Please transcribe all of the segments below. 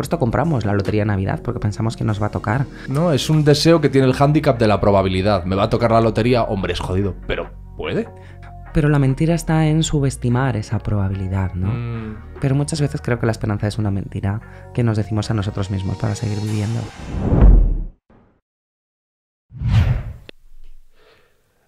Por esto compramos la lotería de Navidad, porque pensamos que nos va a tocar. No, es un deseo que tiene el hándicap de la probabilidad. Me va a tocar la lotería, hombre, es jodido, pero puede. Pero la mentira está en subestimar esa probabilidad, ¿no? Mm. Pero muchas veces creo que la esperanza es una mentira que nos decimos a nosotros mismos para seguir viviendo.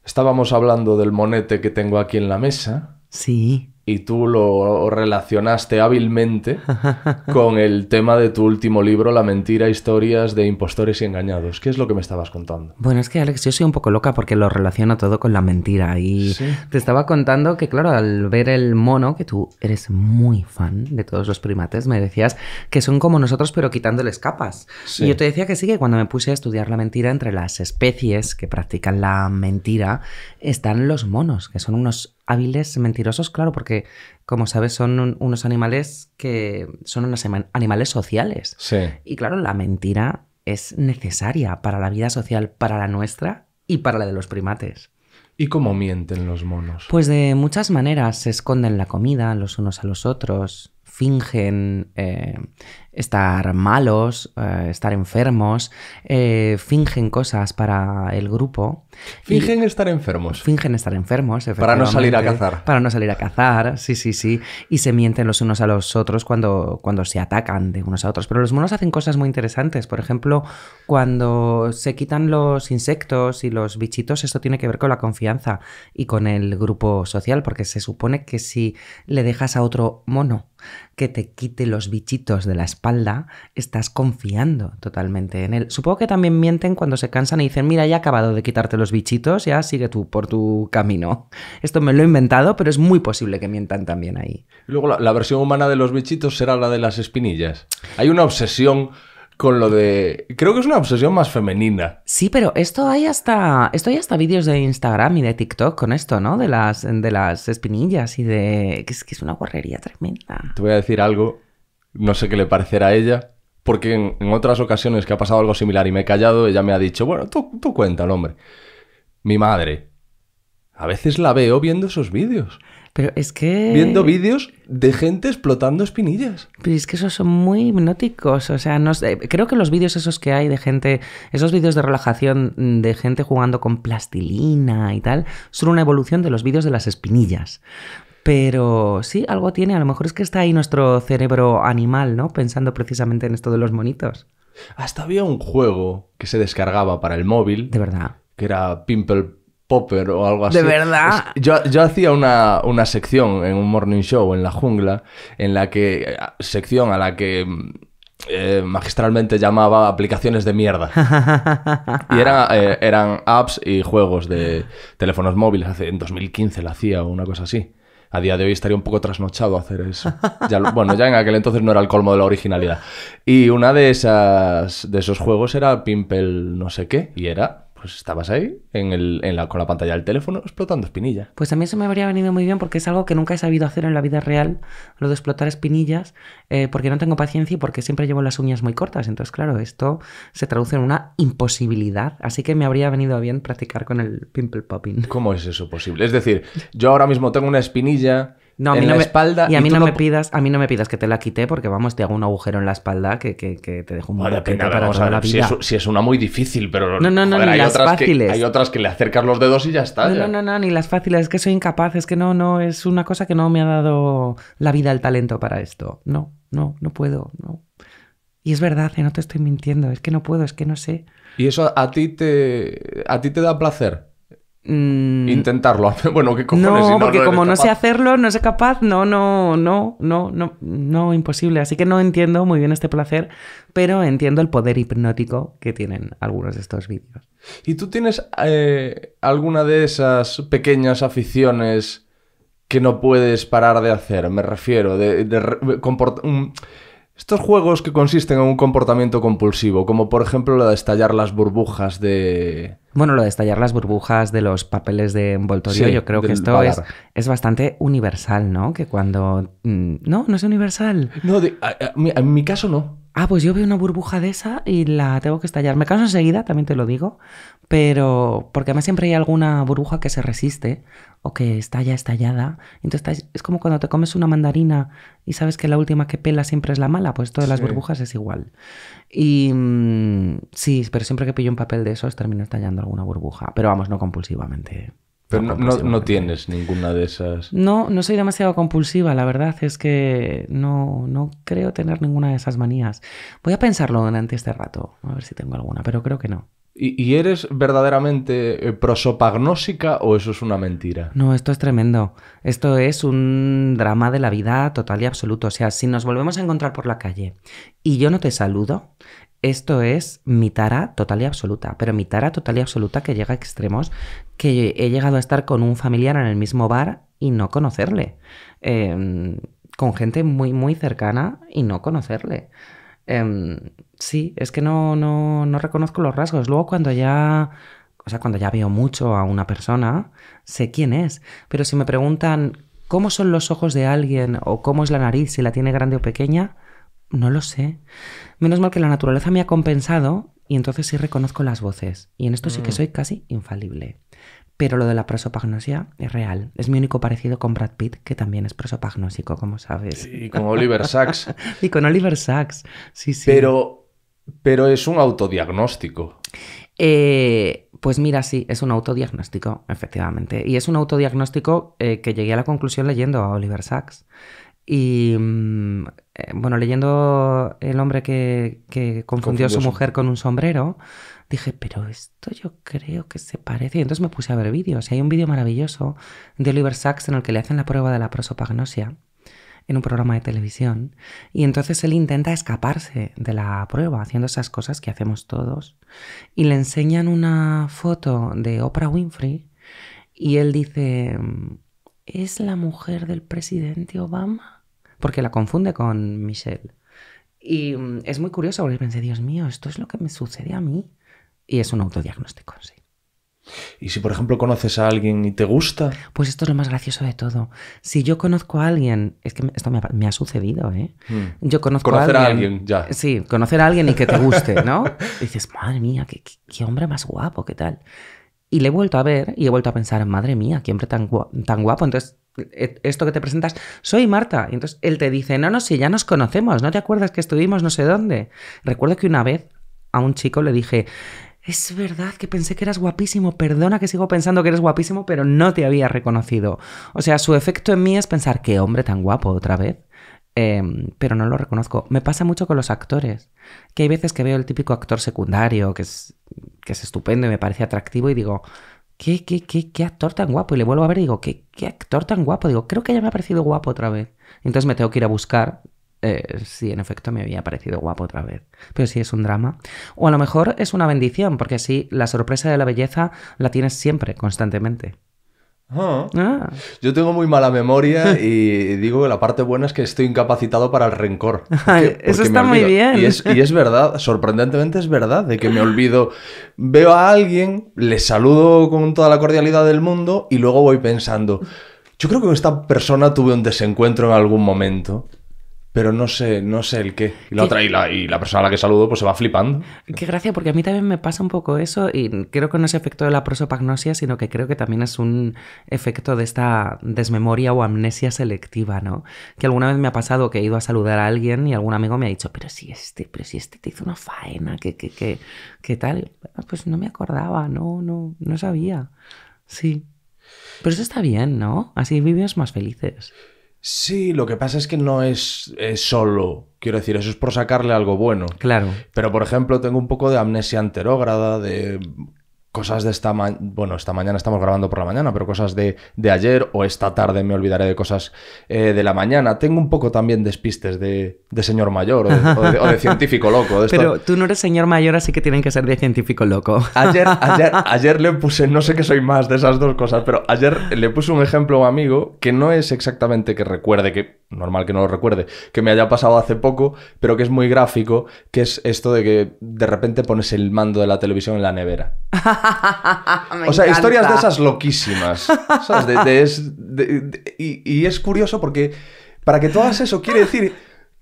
Estábamos hablando del monete que tengo aquí en la mesa. Sí y tú lo relacionaste hábilmente con el tema de tu último libro, La mentira, historias de impostores y engañados. ¿Qué es lo que me estabas contando? Bueno, es que Alex, yo soy un poco loca porque lo relaciono todo con la mentira. Y te estaba contando que, claro, al ver el mono, que tú eres muy fan de todos los primates, me decías que son como nosotros pero quitándoles capas. Y yo te decía que sí, que cuando me puse a estudiar la mentira, entre las especies que practican la mentira están los monos, que son unos hábiles mentirosos, claro, porque como sabes son unos animales que son unos animales sociales. Sí. Y claro, la mentira es necesaria para la vida social, para la nuestra y para la de los primates. ¿Y cómo mienten los monos? Pues de muchas maneras. Se esconden la comida los unos a los otros, fingen eh, estar malos, eh, estar enfermos, eh, fingen cosas para el grupo. Fingen estar enfermos. Fingen estar enfermos, Para no salir a cazar. Para no salir a cazar, sí, sí, sí. Y se mienten los unos a los otros cuando, cuando se atacan de unos a otros. Pero los monos hacen cosas muy interesantes. Por ejemplo, cuando se quitan los insectos y los bichitos, esto tiene que ver con la confianza y con el grupo social, porque se supone que si le dejas a otro mono que te quite los bichitos de la espalda, estás confiando totalmente en él. Supongo que también mienten cuando se cansan y dicen, mira, ya he acabado de quitarte los bichitos, ya sigue tú por tu camino. Esto me lo he inventado, pero es muy posible que mientan también ahí. Luego la versión humana de los bichitos será la de las espinillas. Hay una obsesión con lo de. Creo que es una obsesión más femenina. Sí, pero esto hay hasta. Esto hay hasta vídeos de Instagram y de TikTok con esto, ¿no? De las, de las espinillas y de. Que es, que es una guarrería tremenda. Te voy a decir algo. No sé qué le parecerá a ella. Porque en, otras ocasiones que ha pasado algo similar y me he callado, ella me ha dicho, bueno, tú, tú cuéntalo, hombre. Mi madre. A veces la veo viendo esos vídeos. Pero es que... Viendo vídeos de gente explotando espinillas. Pero es que esos son muy hipnóticos. O sea, no creo que los vídeos esos que hay de gente, esos vídeos de relajación mm, de gente jugando con plastilina y tal, son una evolución de los vídeos de las espinillas. Pero sí, algo tiene. A lo mejor es que está ahí nuestro cerebro animal, ¿no? Pensando precisamente en esto de los monitos. Hasta había un juego que se descargaba para el móvil. De verdad. Que era Pimple o algo así. De verdad. Yo, hacía una, sección en un morning show en la jungla, en la que. Eh, sección a la que. Mm, eh, magistralmente llamaba aplicaciones de mierda. y eh, eran apps y juegos de teléfonos móviles. en 2015 la hacía o una cosa así. A día de hoy estaría un poco trasnochado hacer eso. Ya, bueno, ya en aquel entonces no era el colmo de la originalidad. Y una de esas de esos juegos era Pimple no sé qué y era pues estabas ahí en el, la, con la pantalla del teléfono explotando espinillas. Pues a mí eso me habría venido muy bien porque es algo que nunca he sabido hacer en la vida real, lo de explotar espinillas, eh, porque no tengo paciencia y porque siempre llevo las uñas muy cortas. Entonces, claro, esto se traduce en una imposibilidad. Así que me habría venido bien practicar con el pimple popping. ¿Cómo es eso posible? Es decir, yo ahora mismo tengo una espinilla no, a espalda. Y a mí no, me pidas, a mí no me pidas que te la quite porque vamos, te hago un agujero en la espalda que, que, te dejo un vale, para la vida. Si es, una muy difícil, pero no, no, no, ni hay las otras fáciles. Que, hay otras que le acercas los dedos y ya está. No, no, no, no, ni las fáciles, es que soy incapaz, es que no, no, es una cosa que no me ha dado la vida el talento para esto. No, no, no puedo, no. Y es verdad, eh, no te estoy mintiendo, es que no puedo, es que no sé. ¿Y eso a ti te, a ti te da placer? Mm. Intentarlo. Bueno, ¿qué cojones? No, porque como no sé hacerlo, no sé capaz, no, no, no, no, no, no, imposible. Así que no entiendo muy bien este placer, pero entiendo el poder hipnótico que tienen algunos de estos vídeos. ¿Y tú tienes eh, alguna de esas pequeñas aficiones que no puedes parar de hacer? Me refiero, de, comportar estos juegos que consisten en un comportamiento compulsivo, como por ejemplo lo de estallar las burbujas de... Bueno, lo de estallar las burbujas de los papeles de envoltorio, yo creo que esto es, bastante universal, ¿no? Que cuando... Mm, no, no es universal. No, en mi caso no. Ah, pues yo veo una burbuja de esa y la tengo que estallar. Me canso enseguida, también te lo digo, pero porque además siempre hay alguna burbuja que se resiste o que está ya estallada. Entonces es como cuando te comes una mandarina y sabes que la última que pela siempre es la mala, pues todas las burbujas es igual. Y mm, sí, pero siempre que pillo un papel de esos termino estallando alguna burbuja, pero vamos, no compulsivamente. Pero no, tienes ninguna de esas. No, no soy demasiado compulsiva, la verdad es que no, no creo tener ninguna de esas manías. Voy a pensarlo durante este rato, a ver si tengo alguna, pero creo que no. ¿Y, eres verdaderamente eh, prosopagnósica o eso es una mentira? No, esto es tremendo. Esto es un drama de la vida total y absoluto. O sea, si nos volvemos a encontrar por la calle y yo no te saludo, esto es mi tara total y absoluta, pero mi tara total y absoluta que llega a extremos que he llegado a estar con un familiar en el mismo bar y no conocerle. Em, con gente muy, muy cercana y no conocerle. Em, sí, es que no, no, reconozco los rasgos. Luego cuando ya o sea, cuando ya veo mucho a una persona, sé quién es. Pero si me preguntan cómo son los ojos de alguien o cómo es la nariz, si la tiene grande o pequeña, no lo sé. Menos mal que la naturaleza me ha compensado y entonces sí reconozco las voces. Y en esto sí que mm. soy casi infalible. Pero lo de la prosopagnosia es real. Es mi único parecido con Brad Pitt, que también es prosopagnósico, como sabes. Y con Oliver Sacks. y con Oliver Sacks, sí, sí. Pero, pero es un autodiagnóstico. Eh, pues mira, sí, es un autodiagnóstico, efectivamente. Y es un autodiagnóstico eh, que llegué a la conclusión leyendo a Oliver Sacks. Y mm, eh, bueno, leyendo El hombre que, confundió, a su mujer con un sombrero, dije, pero esto yo creo que se parece. Y entonces me puse a ver vídeos. hay un vídeo maravilloso de Oliver Sacks en el que le hacen la prueba de la prosopagnosia en un programa de televisión. Y entonces él intenta escaparse de la prueba haciendo esas cosas que hacemos todos. Y le enseñan una foto de Oprah Winfrey y él dice, ¿es la mujer del presidente Obama? Porque la confunde con Michelle. Y mm, es muy curioso porque pensé, Dios mío, esto es lo que me sucede a mí y es un autodiagnóstico, sí. ¿Y si, por ejemplo, conoces a alguien y te gusta? Pues esto es lo más gracioso de todo. Si yo conozco a alguien, es que esto me ha, sucedido, ¿eh? Hmm. Yo conozco a alguien. ya. Sí, conocer a alguien y que te guste, ¿no? y dices, madre mía, qué, hombre más guapo, qué tal. Y le he vuelto a ver y he vuelto a pensar, madre mía, qué hombre tan, tan guapo. Entonces, e, esto que te presentas, soy Marta. Y entonces él te dice, no, no, si ya nos conocemos, ¿no te acuerdas que estuvimos no sé dónde? Recuerdo que una vez a un chico le dije, es verdad que pensé que eras guapísimo, perdona que sigo pensando que eres guapísimo, pero no te había reconocido. O sea, su efecto en mí es pensar, qué hombre tan guapo otra vez. Em, pero no lo reconozco. Me pasa mucho con los actores, que hay veces que veo el típico actor secundario, que es, que es estupendo y me parece atractivo, y digo, ¿Qué, qué, qué, ¿qué, actor tan guapo. Y le vuelvo a ver y digo, ¿qué, actor tan guapo. Digo, creo que ya me ha parecido guapo otra vez. Entonces me tengo que ir a buscar eh, si en efecto me había parecido guapo otra vez. Pero sí es un drama. O a lo mejor es una bendición, porque así la sorpresa de la belleza la tienes siempre, constantemente. Ah. Ah. Yo tengo muy mala memoria y digo que la parte buena es que estoy incapacitado para el rencor. eso está muy bien. Y es, y es, verdad, sorprendentemente es verdad, de que me olvido. Veo a alguien, le saludo con toda la cordialidad del mundo y luego voy pensando, yo creo que con esta persona tuve un desencuentro en algún momento pero no sé, no sé el qué. Y la otra, y la, y la, persona a la que saludo, pues se va flipando. Qué gracia, porque a mí también me pasa un poco eso, y creo que no es efecto de la prosopagnosia, sino que creo que también es un efecto de esta desmemoria o amnesia selectiva, ¿no? Que alguna vez me ha pasado que he ido a saludar a alguien y algún amigo me ha dicho, pero si este, pero si este te hizo una faena, ¿qué, qué tal? Pues no me acordaba, no, no, no sabía. Sí. Pero eso está bien, ¿no? Así vives más felices. Sí, lo que pasa es que no es, solo. Quiero decir, eso es por sacarle algo bueno. Claro. Pero, por ejemplo, tengo un poco de amnesia anterógrada, de cosas de esta mañana, bueno, esta mañana estamos grabando por la mañana, pero cosas de, ayer o esta tarde me olvidaré de cosas eh, de la mañana. Tengo un poco también despistes de, de señor mayor o de, científico loco. pero tú no eres señor mayor, así que tienen que ser de científico loco. ayer, ayer, ayer le puse, no sé qué soy más de esas dos cosas, pero ayer le puse un ejemplo a un amigo que no es exactamente que recuerde que normal que no lo recuerde, que me haya pasado hace poco, pero que es muy gráfico, que es esto de que de repente pones el mando de la televisión en la nevera. o sea, historias de esas loquísimas. y, es curioso porque para que todas eso quiere decir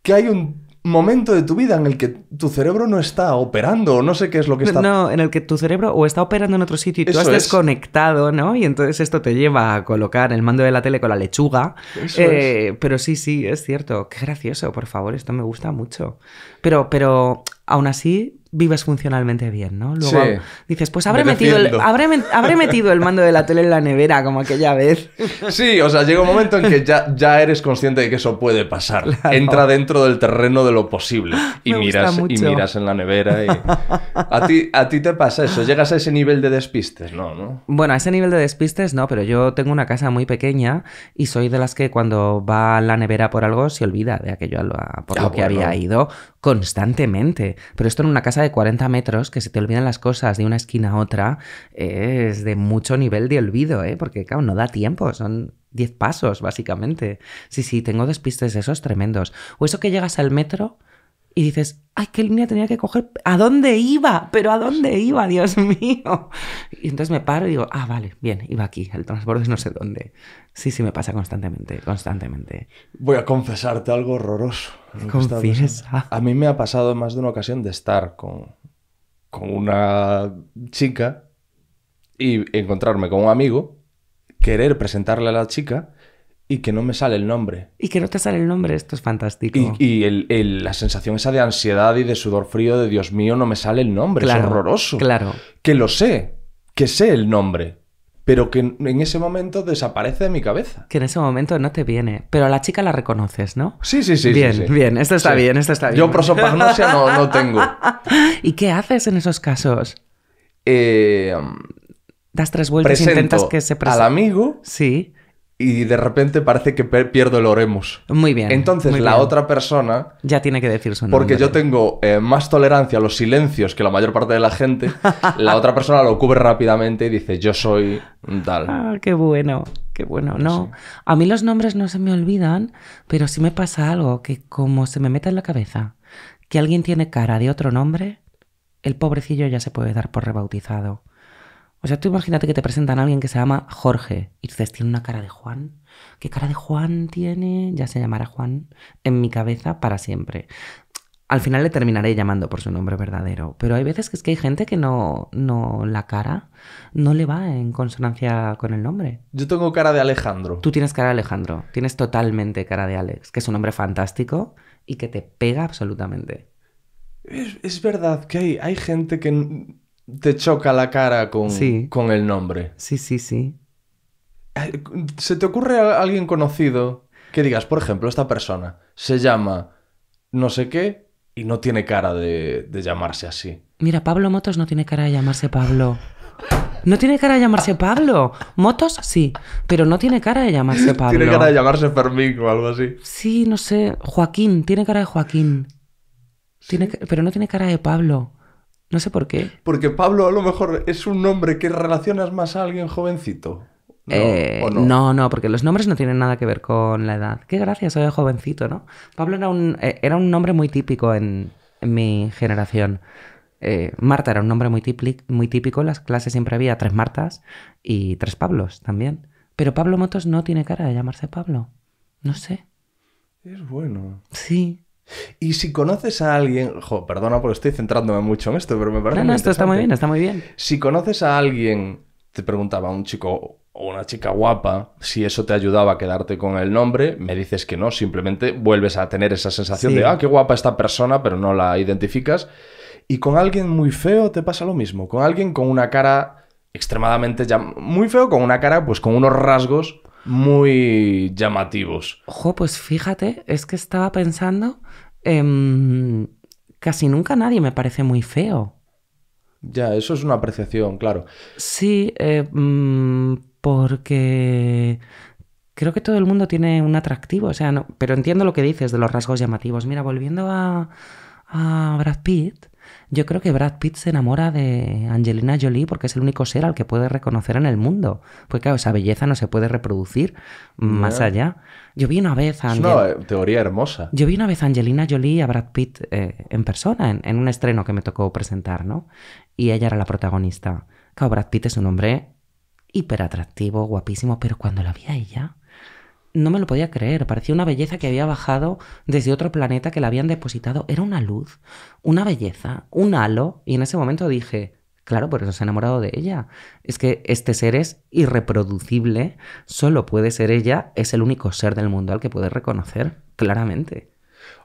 que hay un momento de tu vida en el que tu cerebro no está operando, o no sé qué es lo que está. No, en el que tu cerebro o está operando en otro sitio y tú has desconectado, ¿no? Y entonces esto te lleva a colocar el mando de la tele con la lechuga. Eh, pero sí, sí, es cierto. Qué gracioso, por favor, esto me gusta mucho. Pero, pero aún así, vives funcionalmente bien, ¿no? Luego dices, pues habré metido, el, habré, metido el mando de la tele en la nevera, como aquella vez. Sí, o sea, llega un momento en que ya, ya eres consciente de que eso puede pasar. Entra dentro del terreno de lo posible y, miras, y miras en la nevera. Y... ¿A, ti, ¿A ti te pasa eso? ¿Llegas a ese nivel de despistes? No, Bueno, a ese nivel de despistes no, pero yo tengo una casa muy pequeña y soy de las que cuando va la nevera por algo se olvida de aquello por ah, lo que había ido constantemente. Pero esto en una casa de 40 metros, que se te olvidan las cosas de una esquina a otra, es de mucho nivel de olvido, ¿eh? porque claro, no da tiempo, son 10 pasos básicamente. Sí, sí, tengo despistes esos tremendos. O eso que llegas al metro y dices, ay, qué línea tenía que coger, ¿a dónde iba? Pero ¿a dónde iba, Dios mío? Y entonces me paro y digo, ah, vale, bien, iba aquí, el transporte no sé dónde. Sí, sí, me pasa constantemente, constantemente. Voy a confesarte algo horroroso. A mí me ha pasado más de una ocasión de estar con, con una chica y encontrarme con un amigo, querer presentarle a la chica y que no me sale el nombre. Y que no te sale el nombre, esto es fantástico. Y, la sensación esa de ansiedad y de sudor frío de Dios mío, no me sale el nombre, es horroroso. Claro. Que lo sé, que sé el nombre, pero que en ese momento desaparece de mi cabeza. Que en ese momento no te viene, pero a la chica la reconoces, ¿no? Sí, sí, sí. Bien, bien, esto está bien, esto está bien. Yo prosopagnosia no, no tengo. ¿Y qué haces en esos casos? Eh, um, das tres vueltas e intentas que se presente. Al amigo. Sí y de repente parece que pierdo el oremos. Muy bien. Entonces la otra persona... Ya tiene que decir su nombre. Porque yo tengo eh, más tolerancia a los silencios que la mayor parte de la gente. la otra persona lo cubre rápidamente y dice, yo soy tal. Ah, qué bueno, qué bueno. No, a mí los nombres no se me olvidan, pero si me pasa algo que como se me mete en la cabeza que alguien tiene cara de otro nombre, el pobrecillo ya se puede dar por rebautizado. O sea, tú imagínate que te presentan a alguien que se llama Jorge y tú dices, tiene una cara de Juan. ¿Qué cara de Juan tiene? Ya se llamará Juan en mi cabeza para siempre. Al final le terminaré llamando por su nombre verdadero, pero hay veces que es que hay gente que no, no la cara no le va en consonancia con el nombre. Yo tengo cara de Alejandro. Tú tienes cara de Alejandro, tienes totalmente cara de Alex, que es un hombre fantástico y que te pega absolutamente. Es, verdad que hay gente que te choca la cara con, con el nombre. Sí, sí, sí. ¿Se te ocurre a alguien conocido que digas, por ejemplo, esta persona se llama no sé qué y no tiene cara de, llamarse así? Mira, Pablo Motos no tiene cara de llamarse Pablo. No tiene cara de llamarse Pablo. Motos sí, pero no tiene cara de llamarse Pablo. Tiene cara de llamarse Fermín o algo así. Sí, no sé. Joaquín, tiene cara de Joaquín. Tiene, Pero no tiene cara de Pablo. No sé por qué. Porque Pablo a lo mejor es un nombre que relacionas más a alguien jovencito. No, eh, no? porque los nombres no tienen nada que ver con la edad. Qué gracia, soy jovencito, ¿no? Pablo era un, eh, era un nombre muy típico en, mi generación. Eh, Marta era un nombre muy, típico, muy típico, en las clases siempre había tres Martas y tres Pablos también. Pero Pablo Motos no tiene cara de llamarse Pablo. No sé. Es bueno. Sí. Y si conoces a alguien, jo, perdona porque estoy centrándome mucho en esto, pero me parece... No, no, esto está muy bien, está muy bien. Si conoces a alguien, te preguntaba un chico o una chica guapa, si eso te ayudaba a quedarte con el nombre, me dices que no, simplemente vuelves a tener esa sensación de, ah, qué guapa esta persona, pero no la identificas. Y con alguien muy feo te pasa lo mismo, con alguien con una cara extremadamente muy feo, con una cara pues con unos rasgos muy llamativos. Ojo, pues fíjate, es que estaba pensando Em, casi nunca nadie me parece muy feo. Ya, eso es una apreciación, claro. Sí, eh, mm, porque creo que todo el mundo tiene un atractivo, o sea, pero entiendo lo que dices de los rasgos llamativos. Mira, volviendo a Brad Pitt, yo creo que Brad Pitt se enamora de Angelina Jolie porque es el único ser al que puede reconocer en el mundo. Porque, claro, esa belleza no se puede reproducir más allá. Yo vi una vez a... teoría hermosa. Yo vi una vez Angelina Jolie a Brad Pitt eh, en persona, en, un estreno que me tocó presentar, ¿no? Y ella era la protagonista. Claro, Brad Pitt es un hombre hiper guapísimo, pero cuando la vi a ella no me lo podía creer, parecía una belleza que había bajado desde otro planeta que la habían depositado. Era una luz, una belleza, un halo, y en ese momento dije, Claro, por eso se ha enamorado de ella. Es que este ser es irreproducible, solo puede ser ella, es el único ser del mundo al que puede reconocer, claramente.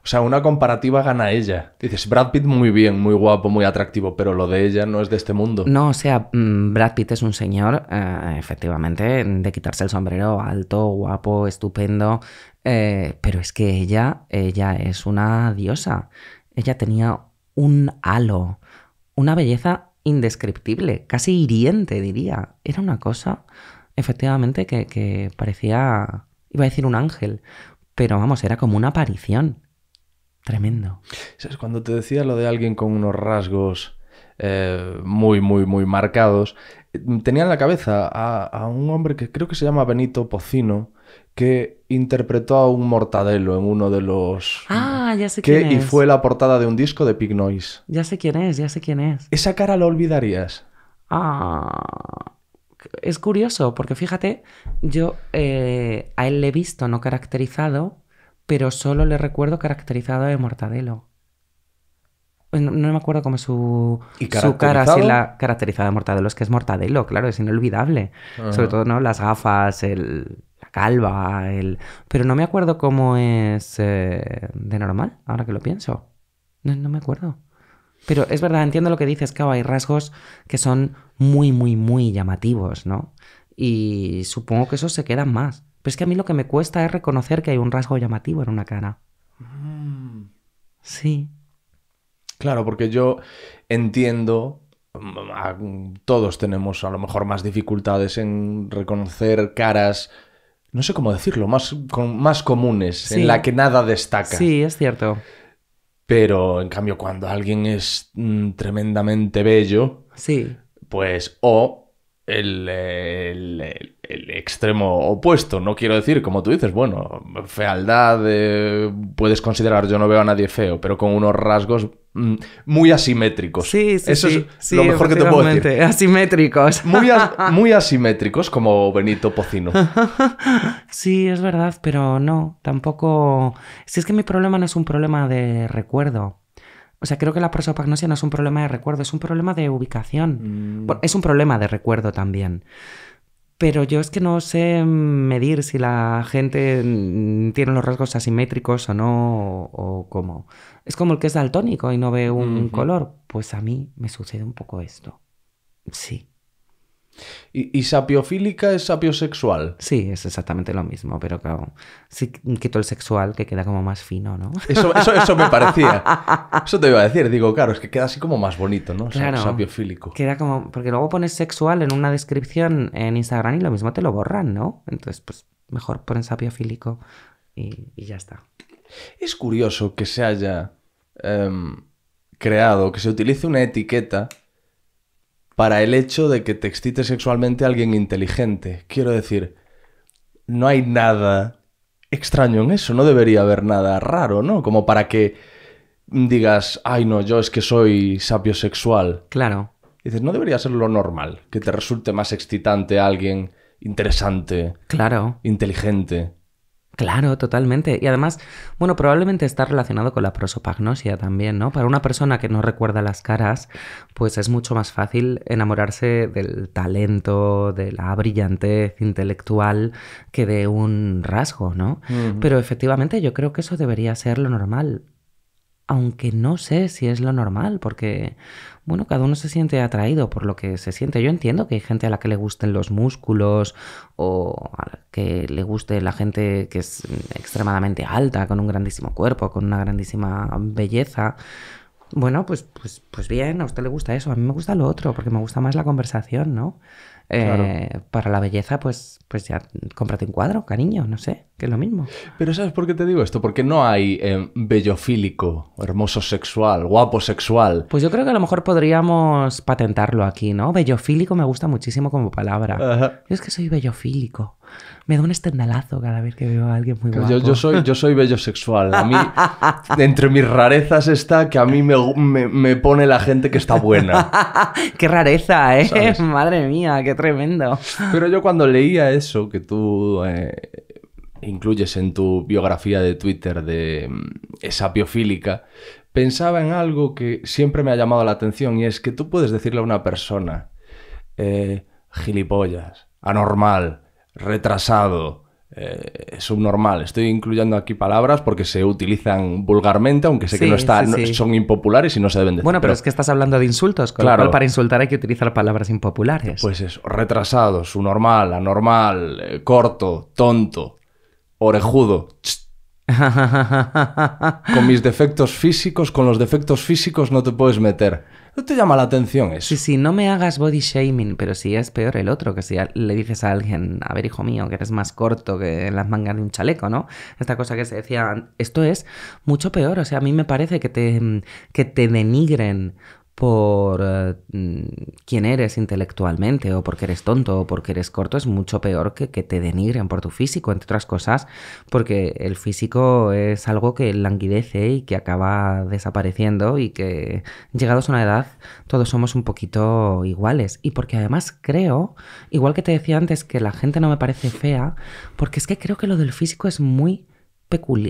O sea, una comparativa gana ella. Dices, Brad Pitt muy bien, muy guapo, muy atractivo, pero lo de ella no es de este mundo. No, o sea, mm, Brad Pitt es un señor, eh, efectivamente, de quitarse el sombrero, alto, guapo, estupendo, eh, pero es que ella, ella es una diosa. Ella tenía un halo, una belleza indescriptible, casi hiriente, diría. Era una cosa, efectivamente, que parecía, iba a decir un ángel, pero vamos, era como una aparición. Tremendo. ¿Sabes? Cuando te decía lo de alguien con unos rasgos eh, muy, muy, muy marcados, tenía en la cabeza a, un hombre que creo que se llama Benito Pocino, que interpretó a un mortadelo en uno de los... Ah, ya sé quién es. Y fue la portada de un disco de Pig Noise. Ya sé quién es, ya sé quién es. Esa cara la olvidarías. Ah... Es curioso, porque fíjate, yo eh, a él le he visto no caracterizado pero solo le recuerdo caracterizado de mortadelo. Eh, no, me acuerdo cómo su, su cara, si la caracterizada de mortadelo, es que es mortadelo, claro, es inolvidable. Sobre ah. todo, ¿no? Las gafas, el, la calva, el... Pero no me acuerdo cómo es eh, de normal, ahora que lo pienso. No, me acuerdo. Pero es verdad, entiendo lo que dices, que hay rasgos que son muy, muy, muy llamativos, ¿no? Y supongo que esos se quedan más. Pero es que a mí lo que me cuesta es reconocer que hay un rasgo llamativo en una cara. Mm. Sí. Claro, porque yo entiendo, mm, todos tenemos a lo mejor más dificultades en reconocer caras, no sé cómo decirlo, más, más comunes, en la que nada destaca. Sí, es cierto. Pero en cambio, cuando alguien es mm, tremendamente bello, sí. pues o el el extremo opuesto. No quiero decir, como tú dices, bueno, fealdad, eh, puedes considerar, yo no veo a nadie feo, pero con unos rasgos mm, muy asimétricos. Sí, sí, Eso es lo mejor que te puedo decir. Asimétricos. Muy, muy asimétricos, como Benito Pocino. sí, es verdad, pero no, tampoco... Si es que mi problema no es un problema de recuerdo. O sea, creo que la prosopagnosia no es un problema de recuerdo, es un problema de ubicación. Mm. Es un problema de recuerdo también. Pero yo es que no sé mm, medir si la gente mm, tiene los rasgos asimétricos o no, o, cómo. Es como el que es daltónico y no ve un color. Pues a mí me sucede un poco esto. Sí. ¿Y, sapiofílica es sapiosexual? Sí, es exactamente lo mismo, pero claro, sí quito el sexual que queda como más fino, ¿no? Eso, eso, me parecía. Eso te iba a decir, digo, claro, es que queda así como más bonito, ¿no? sapiofílico. Queda como, porque luego pones sexual en una descripción en Instagram y lo mismo te lo borran, ¿no? Entonces, pues mejor ponen sapiofílico y, ya está. Es curioso que se haya em, creado, que se utilice una etiqueta para el hecho de que te excite sexualmente alguien inteligente. Quiero decir, no hay nada extraño en eso, no debería haber nada raro, ¿no? Como para que digas, ay no, yo es que soy sexual Claro. dices, no debería ser lo normal, que te resulte más excitante alguien interesante. Claro. Inteligente. Claro, totalmente. Y además, bueno, probablemente está relacionado con la prosopagnosia también, ¿no? Para una persona que no recuerda las caras, pues es mucho más fácil enamorarse del talento, de la brillantez intelectual que de un rasgo, ¿no? Pero efectivamente yo creo que eso debería ser lo normal. Aunque no sé si es lo normal, porque bueno, cada uno se siente atraído por lo que se siente. Yo entiendo que hay gente a la que le gusten los músculos o a la que le guste la gente que es extremadamente alta, con un grandísimo cuerpo, con una grandísima belleza. Bueno, pues, pues, pues bien, a usted le gusta eso, a mí me gusta lo otro, porque me gusta más la conversación, ¿no? Eh, para la belleza, pues, pues ya cómprate un cuadro, cariño, no sé, que es lo mismo. Pero ¿sabes por qué te digo esto? Porque no hay eh, bellofílico, hermoso sexual, guapo sexual. Pues yo creo que a lo mejor podríamos patentarlo aquí, ¿no? Bellofílico me gusta muchísimo como palabra. es que soy bellofílico me da un estendalazo cada vez que veo a alguien muy guapo. Yo, soy, yo soy bello sexual. A mí, entre mis rarezas está que a mí me, pone la gente que está buena. ¡Qué rareza, eh! Madre mía, qué tremendo. Pero yo cuando leía eso que tú eh, incluyes en tu biografía de Twitter de mm, esa biofílica, pensaba en algo que siempre me ha llamado la atención y es que tú puedes decirle a una persona eh, gilipollas, anormal, retrasado, eh, subnormal. Estoy incluyendo aquí palabras porque se utilizan vulgarmente, aunque sé que no están, son impopulares y no se deben decir. Bueno, pero, es que estás hablando de insultos, claro, para insultar hay que utilizar palabras impopulares. Pues eso, retrasado, subnormal, anormal, eh, corto, tonto, orejudo con mis defectos físicos, con los defectos físicos no te puedes meter. No te llama la atención eso. si no me hagas body shaming, pero si es peor el otro, que si le dices a alguien, a ver, hijo mío, que eres más corto que las mangas de un chaleco, ¿no? Esta cosa que se decía, esto es mucho peor, o sea, a mí me parece que te, que te denigren por eh, quién eres intelectualmente o porque eres tonto o porque eres corto es mucho peor que que te denigren por tu físico, entre otras cosas, porque el físico es algo que languidece y que acaba desapareciendo y que llegados a una edad todos somos un poquito iguales. Y porque además creo, igual que te decía antes, que la gente no me parece fea, porque es que creo que lo del físico es muy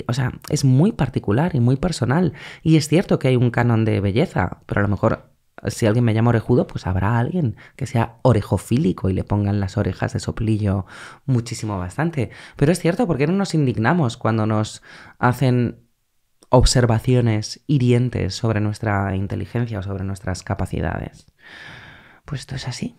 o sea, es muy particular y muy personal. Y es cierto que hay un canon de belleza, pero a lo mejor si alguien me llama orejudo, pues habrá alguien que sea orejofílico y le pongan las orejas de soplillo muchísimo bastante. Pero es cierto, porque no nos indignamos cuando nos hacen observaciones hirientes sobre nuestra inteligencia o sobre nuestras capacidades. Pues esto es así.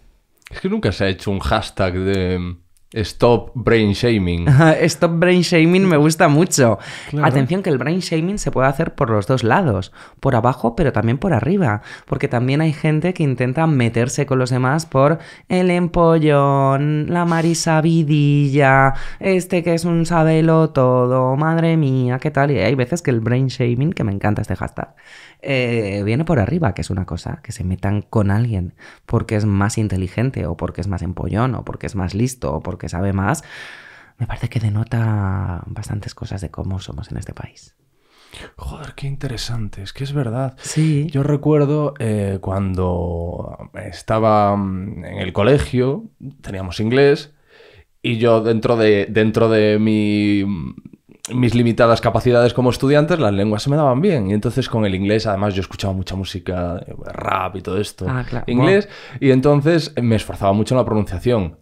Es que nunca se ha hecho un hashtag de Stop brain shaming. Stop brain shaming me gusta mucho. Atención que el brain shaming se puede hacer por los dos lados, por abajo pero también por arriba, porque también hay gente que intenta meterse con los demás por el empollón, la marisabidilla, este que es un sabelo todo, madre mía, qué tal. Y hay veces que el brain shaming, que me encanta este hashtag, eh, viene por arriba, que es una cosa, que se metan con alguien porque es más inteligente o porque es más empollón o porque es más listo o porque sabe más, me parece que denota bastantes cosas de cómo somos en este país. Joder, qué interesante, es que es verdad. Sí. Yo recuerdo eh, cuando estaba mm, en el colegio, teníamos inglés, y yo dentro de, dentro de mi mis limitadas capacidades como estudiantes, las lenguas se me daban bien. Y entonces con el inglés, además yo escuchaba mucha música, eh, rap y todo esto, ah, inglés, y entonces me esforzaba mucho en la pronunciación.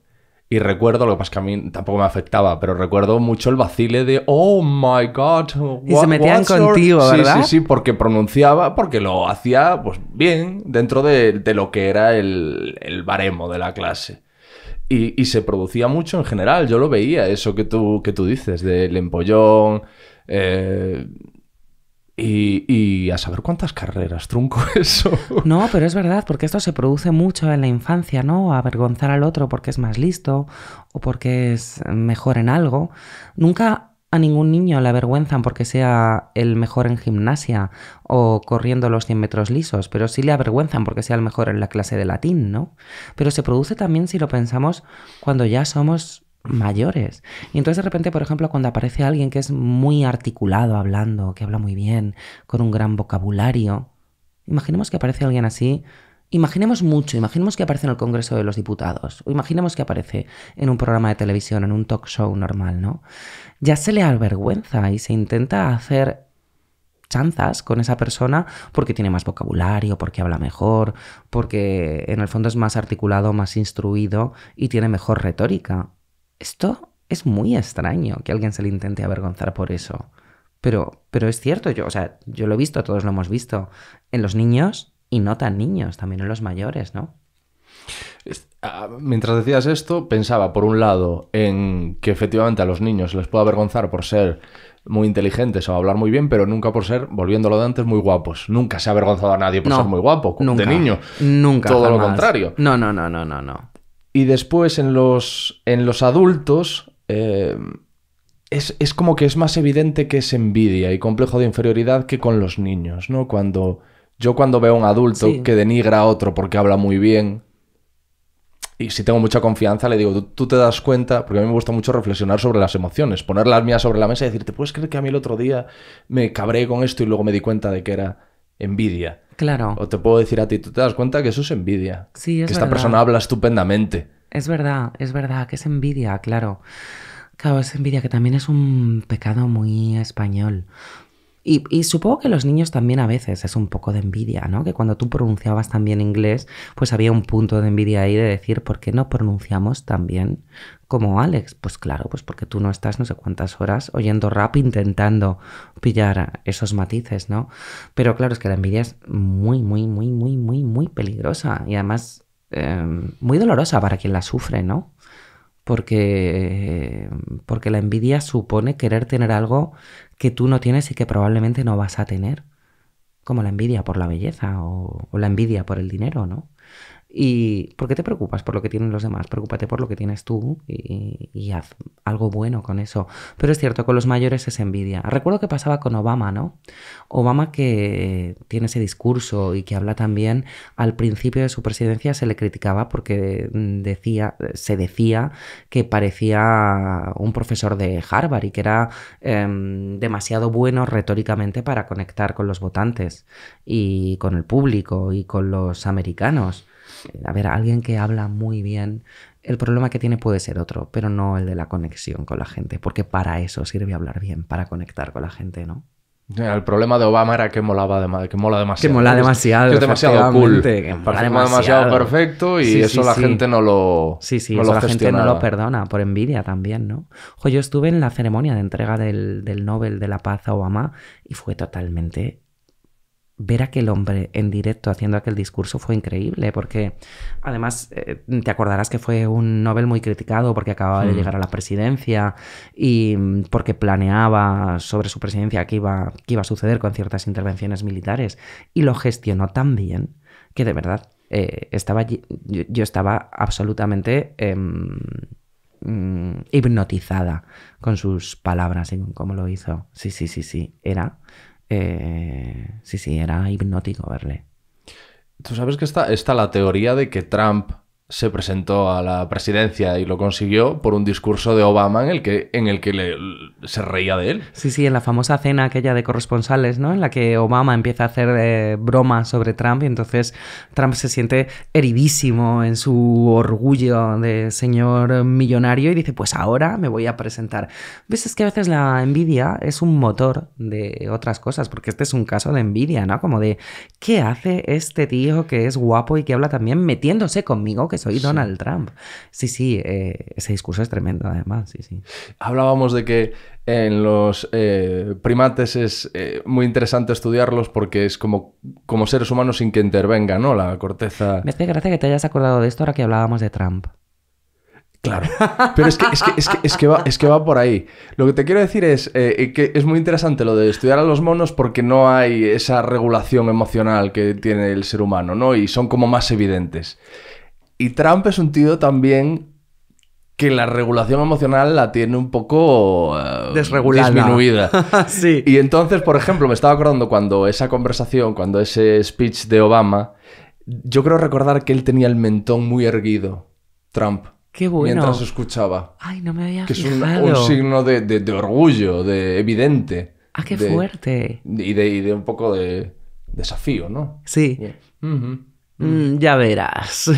Y recuerdo, lo que pasa es que a mí tampoco me afectaba, pero recuerdo mucho el vacile de Oh my God. y se metían contigo, ¿verdad? Sí, sí, sí, porque pronunciaba, porque lo hacía pues bien dentro de, lo que era el baremo de la clase. Y, se producía mucho en general, yo lo veía, eso que tú, que tú dices, del empollón. Eh, y, y, a saber cuántas carreras, trunco eso. No, pero es verdad, porque esto se produce mucho en la infancia, ¿no? Avergonzar al otro porque es más listo o porque es mejor en algo. Nunca a ningún niño le avergüenzan porque sea el mejor en gimnasia o corriendo los 100 metros lisos, pero sí le avergüenzan porque sea el mejor en la clase de latín, ¿no? Pero se produce también si lo pensamos cuando ya somos mayores. Y entonces de repente, por ejemplo, cuando aparece alguien que es muy articulado hablando, que habla muy bien, con un gran vocabulario, imaginemos que aparece alguien así Imaginemos mucho, imaginemos que aparece en el Congreso de los Diputados, o imaginemos que aparece en un programa de televisión, en un talk show normal, ¿no? ya se le avergüenza y se intenta hacer chanzas con esa persona porque tiene más vocabulario, porque habla mejor, porque en el fondo es más articulado, más instruido y tiene mejor retórica. Esto es muy extraño que alguien se le intente avergonzar por eso. Pero, pero es cierto, yo, o sea, yo lo he visto, todos lo hemos visto, en los niños y no tan niños, también en los mayores, ¿no? Ah, mientras decías esto, pensaba, por un lado, en que efectivamente a los niños les puede avergonzar por ser muy inteligentes o hablar muy bien, pero nunca por ser, volviéndolo de antes, muy guapos. Nunca se ha avergonzado a nadie por ser muy guapo de niño. Nunca. Todo lo contrario. No, no, no, no, no, Y después en los, en los adultos eh, es, como que es más evidente que es envidia y complejo de inferioridad que con los niños, ¿no? Cuando yo cuando veo a un adulto que denigra a otro porque habla muy bien, y si tengo mucha confianza, le digo, tú, te das cuenta, porque a mí me gusta mucho reflexionar sobre las emociones, poner las mías sobre la mesa y decir, ¿te puedes creer que a mí el otro día me cabré con esto y luego me di cuenta de que era envidia? Claro. O te puedo decir a ti, tú te das cuenta que eso es envidia. Sí, es que esta persona habla estupendamente. Es verdad, es verdad, que es envidia, claro. Claro, es envidia, que también es un pecado muy español. Y, supongo que los niños también a veces es un poco de envidia, ¿no? Que cuando tú pronunciabas tan bien inglés, pues había un punto de envidia ahí de decir, ¿por qué no pronunciamos tan bien como Alex? Pues claro, pues porque tú no estás no sé cuántas horas oyendo rap intentando pillar esos matices, ¿no? Pero claro, es que la envidia es muy, muy, muy, muy, muy, muy peligrosa y además em, muy dolorosa para quien la sufre, ¿no? Porque, porque la envidia supone querer tener algo que tú no tienes y que probablemente no vas a tener, como la envidia por la belleza o, o la envidia por el dinero, ¿no? ¿Y por qué te preocupas por lo que tienen los demás? Preocúpate por lo que tienes tú y, haz algo bueno con eso. Pero es cierto, con los mayores es envidia. Recuerdo que pasaba con Obama, ¿no? Obama que tiene ese discurso y que habla también, al principio de su presidencia se le criticaba porque decía, se decía que parecía un profesor de Harvard y que era em, demasiado bueno retóricamente para conectar con los votantes y con el público y con los americanos. A ver, alguien que habla muy bien, el problema que tiene puede ser otro, pero no el de la conexión con la gente, porque para eso sirve hablar bien, para conectar con la gente, ¿no? El problema de Obama era que molaba demasiado. Que mola demasiado. Que mola demasiado. Que es demasiado cool. Que es demasiado. perfecto y eso la gente no lo. Sí, sí, no eso la gente no lo perdona, por envidia también, ¿no? Ojo, yo estuve en la ceremonia de entrega del, del Nobel de la Paz a Obama y fue totalmente ver a aquel hombre en directo haciendo aquel discurso fue increíble, porque además eh, te acordarás que fue un Nobel muy criticado porque acababa de mm. llegar a la presidencia y mm, porque planeaba sobre su presidencia qué iba, iba a suceder con ciertas intervenciones militares y lo gestionó tan bien que de verdad eh, estaba yo, estaba absolutamente... Em, mm, hipnotizada con sus palabras y con cómo lo hizo. Sí, sí, sí, sí. Era eh, sí, sí, era hipnótico verle. Tú sabes que está, está la teoría de que Trump se presentó a la presidencia y lo consiguió por un discurso de Obama en el que, en el que se reía de él. Sí, sí, en la famosa cena aquella de corresponsales, ¿no? En la que Obama empieza a hacer eh, bromas sobre Trump y entonces Trump se siente heridísimo en su orgullo de señor millonario y dice, pues ahora me voy a presentar. ¿Ves? Es que a veces la envidia es un motor de otras cosas, porque este es un caso de envidia, ¿no? Como de, ¿qué hace este tío que es guapo y que habla también metiéndose conmigo, que y Donald Trump. Sí, sí, eh, ese discurso es tremendo además, sí, sí. Hablábamos de que en los eh, primates es eh, muy interesante estudiarlos porque es como, como seres humanos sin que intervenga, ¿no? La corteza... Me hace gracia que te hayas acordado de esto ahora que hablábamos de Trump. Claro. Pero es que, es que, va, por ahí. Lo que te quiero decir es que es muy interesante lo de estudiar a los monos porque no hay esa regulación emocional que tiene el ser humano, ¿no? Y son como más evidentes. Y Trump es un tío también que la regulación emocional la tiene un poco eh, desregulada, disminuida. sí. Y entonces, por ejemplo, me estaba acordando cuando esa conversación, cuando ese speech de Obama, yo creo recordar que él tenía el mentón muy erguido, Trump. Qué bueno. Mientras escuchaba. Ay, no me había Que es un, signo de, de, orgullo, de evidente. Ah, qué fuerte. Y, y de, un poco de desafío, ¿no? Sí. Yeah. Mm, mm. ya verás.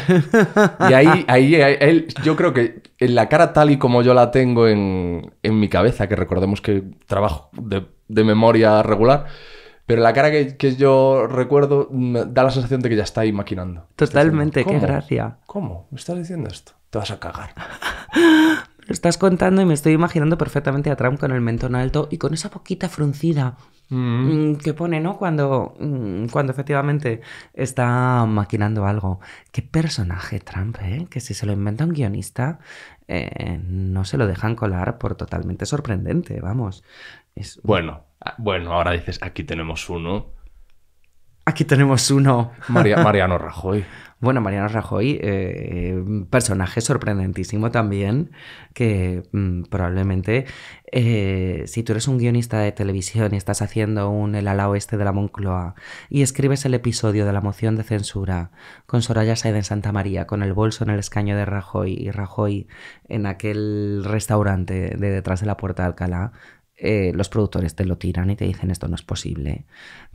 Y ahí, ahí, él, yo creo que en la cara tal y como yo la tengo en, mi cabeza, que recordemos que trabajo de, memoria regular, pero la cara que, yo recuerdo da la sensación de que ya está ahí maquinando. Totalmente, qué gracia. ¿Cómo? ¿Me estás diciendo esto? Te vas a cagar. Lo estás contando y me estoy imaginando perfectamente a Trump con el mentón alto y con esa boquita fruncida mm. Mm, que pone, ¿no? Cuando, mm, cuando efectivamente está maquinando algo. Qué personaje Trump, ¿eh? Que si se lo inventa un guionista, eh, no se lo dejan colar por totalmente sorprendente, vamos. Es... Bueno, ah, bueno, ahora dices, aquí tenemos uno. Aquí tenemos uno. Mariano Rajoy. Bueno, Mariano Rajoy, eh, personaje sorprendentísimo también, que mm, probablemente eh, si tú eres un guionista de televisión y estás haciendo un El ala oeste de la Moncloa y escribes el episodio de la moción de censura con Soraya Said en Santa María, con el bolso en el escaño de Rajoy y Rajoy en aquel restaurante de detrás de la puerta de Alcalá, eh, los productores te lo tiran y te dicen esto no es posible.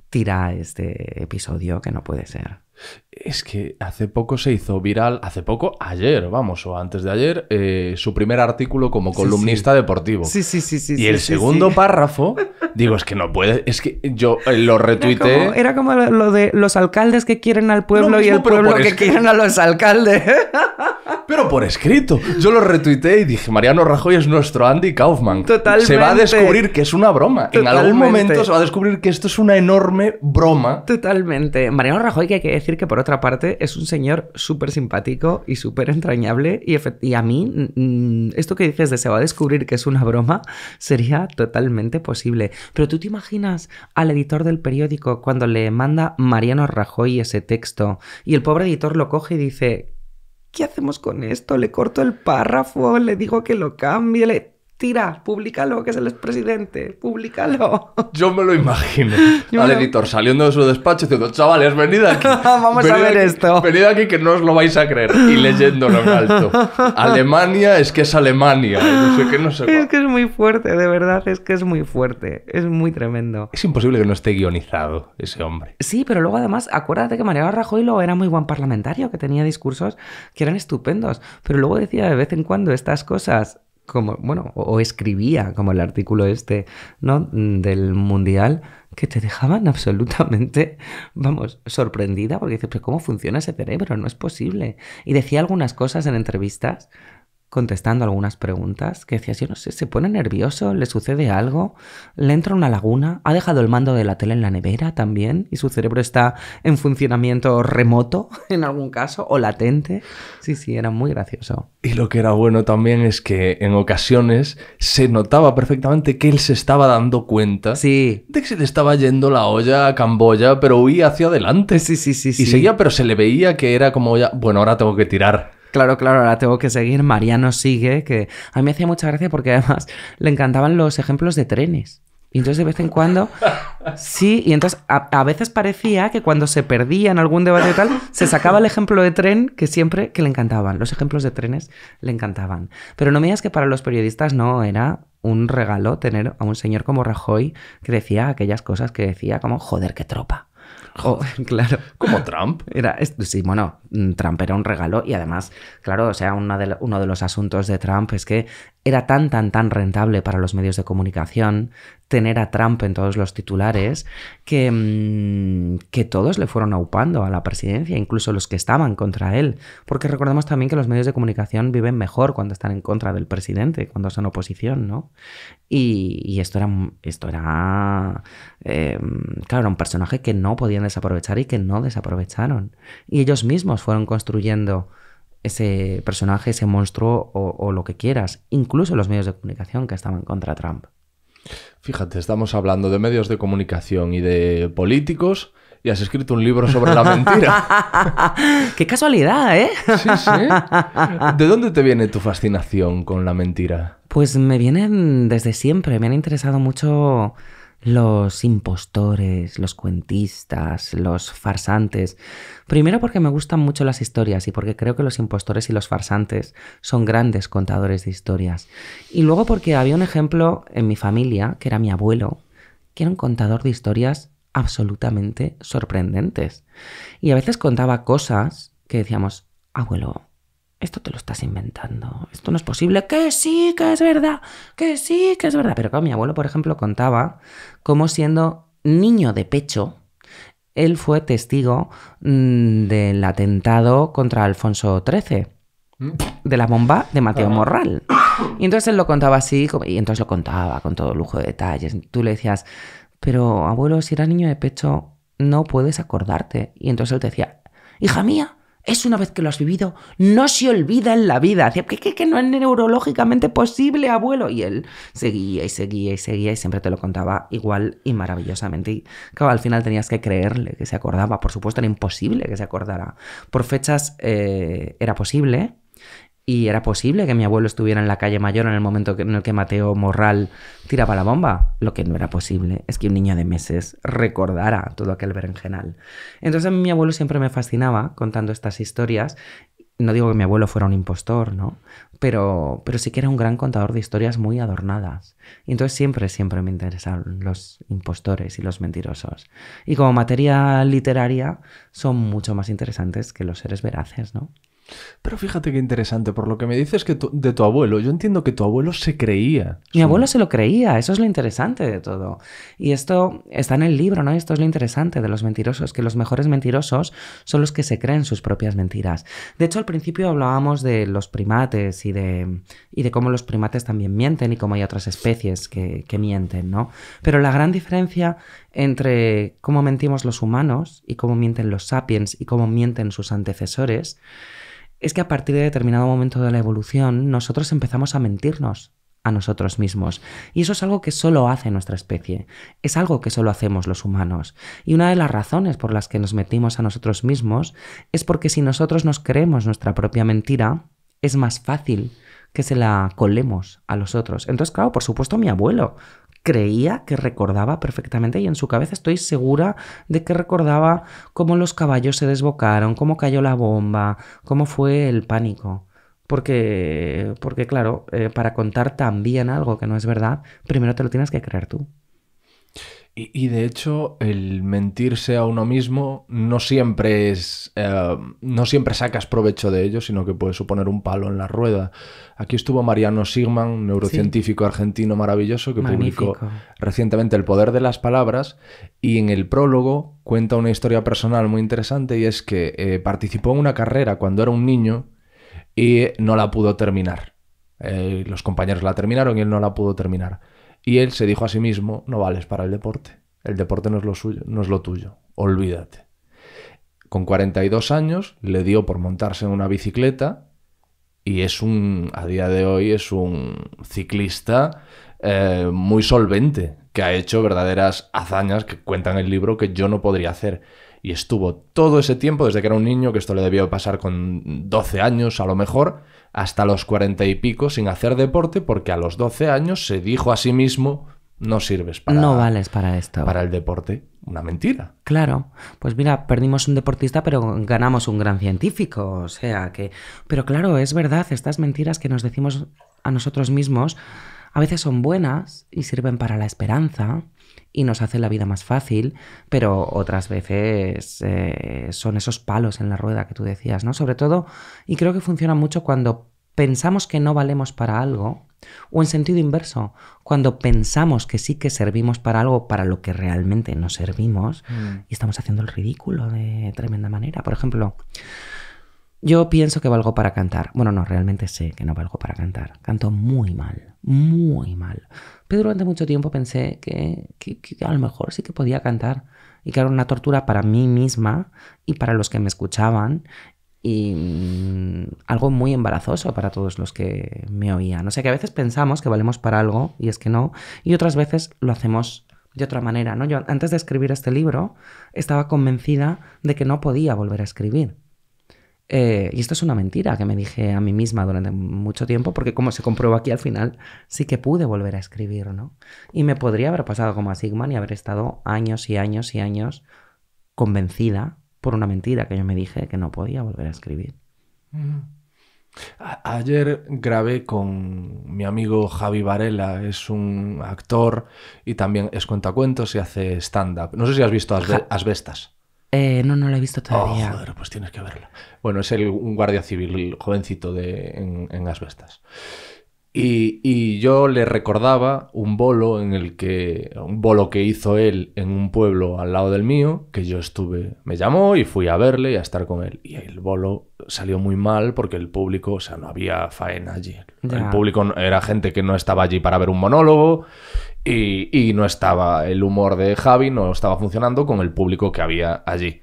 Tira este episodio que no puede ser. Es que hace poco se hizo viral, hace poco, ayer, vamos, o antes de ayer, eh, su primer artículo como columnista deportivo. Sí, sí, sí, sí. Y el segundo párrafo, digo, es que no puede, es que yo eh, lo retuiteé. Era como, lo de los alcaldes que quieren al pueblo y el pueblo que quieren a los alcaldes. pero por escrito. Yo lo retuiteé y dije, Mariano Rajoy es nuestro Andy Kaufman. Totalmente. Se va a descubrir que es una broma. En algún momento se va a descubrir que esto es una enorme broma. Totalmente. Mariano Rajoy, que hay que decir que por otra parte es un señor súper simpático y súper entrañable y, a mí mm, esto que dices de se va a descubrir que es una broma sería totalmente posible. Pero tú te imaginas al editor del periódico cuando le manda Mariano Rajoy ese texto y el pobre editor lo coge y dice, ¿qué hacemos con esto? Le corto el párrafo, le digo que lo cambie, le tira, públicalo, que es el expresidente, públicalo. Yo me lo imagino. al editor saliendo de su despacho diciendo, chavales, venid aquí. Vamos a ver esto. Venid aquí que no os lo vais a creer. Y leyéndolo en alto. Alemania es que es Alemania. Eh, es que es muy fuerte, de verdad, es que es muy fuerte. Es muy tremendo. Es imposible que no esté guionizado ese hombre. Sí, pero luego además, acuérdate que Mariano Rajoy era muy buen parlamentario, que tenía discursos que eran estupendos. Pero luego decía de vez en cuando estas cosas como, bueno, o, escribía, como el artículo este, ¿no? Mm, del Mundial, que te dejaban absolutamente, vamos, sorprendida, porque dices, ¿cómo funciona ese cerebro? No es posible. Y decía algunas cosas en entrevistas contestando algunas preguntas que decías, yo no sé, se pone nervioso, le sucede algo, le entra una laguna, ha dejado el mando de la tele en la nevera también y su cerebro está en funcionamiento remoto en algún caso o latente. Sí, sí, era muy gracioso. Y lo que era bueno también es que en ocasiones se notaba perfectamente que él se estaba dando cuenta sí. de que se le estaba yendo la olla a Camboya, pero huía hacia adelante. Sí, sí, sí. Y seguía, pero se le veía que era como ya, bueno, ahora tengo que tirar. Claro, claro, ahora tengo que seguir. Mariano sigue, que a mí me hacía mucha gracia porque además le encantaban los ejemplos de trenes. Y entonces de vez en cuando, sí, y entonces a, veces parecía que cuando se perdía en algún debate y tal, se sacaba el ejemplo de tren que siempre que le encantaban, los ejemplos de trenes le encantaban. Pero no me digas que para los periodistas no, era un regalo tener a un señor como Rajoy que decía aquellas cosas que decía como, joder, qué tropa. claro. Como Trump. Era, sí, bueno, mm, Trump era un regalo y además, claro, o sea, uno de los asuntos de Trump es que era tan, tan, tan rentable para los medios de comunicación tener a Trump en todos los titulares que, mm, que todos le fueron aupando a la presidencia, incluso los que estaban contra él. Porque recordemos también que los medios de comunicación viven mejor cuando están en contra del presidente, cuando son oposición, ¿no? Y, esto era, esto era em, claro, era un personaje que no podían desaprovechar y que no desaprovecharon. Y ellos mismos fueron construyendo ese personaje, ese monstruo o, lo que quieras, incluso los medios de comunicación que estaban contra Trump. Fíjate, estamos hablando de medios de comunicación y de políticos y has escrito un libro sobre la mentira. ¡Qué casualidad, eh! sí, sí. ¿De dónde te viene tu fascinación con la mentira? Pues me vienen desde siempre, me han interesado mucho los impostores, los cuentistas, los farsantes. Primero porque me gustan mucho las historias y porque creo que los impostores y los farsantes son grandes contadores de historias. Y luego porque había un ejemplo en mi familia, que era mi abuelo, que era un contador de historias absolutamente sorprendentes. Y a veces contaba cosas que decíamos, abuelo, esto te lo estás inventando, esto no es posible, que sí, que es verdad, que sí, que es verdad. Pero claro, mi abuelo, por ejemplo, contaba cómo siendo niño de pecho, él fue testigo mm, del atentado contra Alfonso XIII, ¿Mm? de la bomba de Mateo Morral. Y entonces él lo contaba así, y entonces lo contaba con todo lujo de detalles. Tú le decías, pero abuelo, si era niño de pecho, no puedes acordarte. Y entonces él te decía, hija mía, es una vez que lo has vivido, no se olvida en la vida. Decía, ¿Qué, no es neurológicamente posible, abuelo? Y él seguía y seguía y seguía y siempre te lo contaba igual y maravillosamente. Y claro, al final tenías que creerle que se acordaba. Por supuesto, era imposible que se acordara. Por fechas eh, era posible, y era posible que mi abuelo estuviera en la calle mayor en el momento en el que Mateo Morral tiraba la bomba. Lo que no era posible es que un niño de meses recordara todo aquel berenjenal. Entonces mi abuelo siempre me fascinaba contando estas historias. No digo que mi abuelo fuera un impostor, ¿no? Pero, pero sí que era un gran contador de historias muy adornadas. Y entonces siempre, siempre me interesaron los impostores y los mentirosos. Y como materia literaria son mucho más interesantes que los seres veraces, ¿no? Pero fíjate qué interesante, por lo que me dices que de tu abuelo, yo entiendo que tu abuelo se creía. Mi abuelo se lo creía, eso es lo interesante de todo. Y esto está en el libro, ¿no? Esto es lo interesante de los mentirosos, que los mejores mentirosos son los que se creen sus propias mentiras. De hecho, al principio hablábamos de los primates y de, cómo los primates también mienten y cómo hay otras especies que, que mienten, ¿no? Pero la gran diferencia entre cómo mentimos los humanos y cómo mienten los sapiens y cómo mienten sus antecesores es que a partir de determinado momento de la evolución nosotros empezamos a mentirnos a nosotros mismos. Y eso es algo que solo hace nuestra especie, es algo que solo hacemos los humanos. Y una de las razones por las que nos metimos a nosotros mismos es porque si nosotros nos creemos nuestra propia mentira, es más fácil que se la colemos a los otros. Entonces, claro, por supuesto, mi abuelo creía que recordaba perfectamente y en su cabeza estoy segura de que recordaba cómo los caballos se desbocaron, cómo cayó la bomba, cómo fue el pánico. Porque, porque claro, eh, para contar también algo que no es verdad, primero te lo tienes que creer tú. Y, de hecho, el mentirse a uno mismo no siempre es. Eh, no siempre sacas provecho de ello, sino que puede suponer un palo en la rueda. Aquí estuvo Mariano Sigman, neurocientífico argentino maravilloso, que publicó recientemente El poder de las palabras. Y en el prólogo cuenta una historia personal muy interesante y es que eh, participó en una carrera cuando era un niño y no la pudo terminar. Eh, los compañeros la terminaron y él no la pudo terminar. Y él se dijo a sí mismo, no vales para el deporte, el deporte no es lo suyo, no es lo tuyo, olvídate. Con 42 años le dio por montarse en una bicicleta y es un, a día de hoy es un ciclista eh, muy solvente, que ha hecho verdaderas hazañas que cuentan el libro que yo no podría hacer y estuvo todo ese tiempo, desde que era un niño, que esto le debió pasar con 12 años a lo mejor, hasta los 40 y pico sin hacer deporte, porque a los 12 años se dijo a sí mismo, no sirves para... No vales para esto. Para el deporte. Una mentira. Claro. Pues mira, perdimos un deportista, pero ganamos un gran científico. O sea que... Pero claro, es verdad, estas mentiras que nos decimos a nosotros mismos a veces son buenas y sirven para la esperanza y nos hace la vida más fácil, pero otras veces eh, son esos palos en la rueda que tú decías, ¿no? Sobre todo, y creo que funciona mucho cuando pensamos que no valemos para algo, o en sentido inverso, cuando pensamos que sí que servimos para algo para lo que realmente no servimos, mm. y estamos haciendo el ridículo de tremenda manera. Por ejemplo, yo pienso que valgo para cantar. Bueno, no, realmente sé que no valgo para cantar. Canto muy mal, muy mal. Pero durante mucho tiempo pensé que, a lo mejor sí que podía cantar y que era una tortura para mí misma y para los que me escuchaban y mm, algo muy embarazoso para todos los que me oían. O sea que a veces pensamos que valemos para algo y es que no, y otras veces lo hacemos de otra manera, ¿no? Yo antes de escribir este libro estaba convencida de que no podía volver a escribir eh, y esto es una mentira que me dije a mí misma durante mucho tiempo, porque como se comprueba aquí al final, sí que pude volver a escribir, ¿no? Y me podría haber pasado como a Sigman y haber estado años y años y años convencida por una mentira que yo me dije que no podía volver a escribir. ayer grabé con mi amigo Javi Varela, es un actor y también es cuentacuentos y hace stand-up. No sé si has visto Asbe Asbestas. Eh, no, no lo he visto oh, todavía. Oh, joder, pues tienes que verlo. Bueno, es el, un guardia civil el jovencito de, en, en Asbestas. Y, yo le recordaba un bolo en el que. un bolo que hizo él en un pueblo al lado del mío, que yo estuve. Me llamó y fui a verle y a estar con él. Y el bolo salió muy mal porque el público, o sea, no había faena allí. El público era gente que no estaba allí para ver un monólogo y, no estaba el humor de Javi, no estaba funcionando con el público que había allí.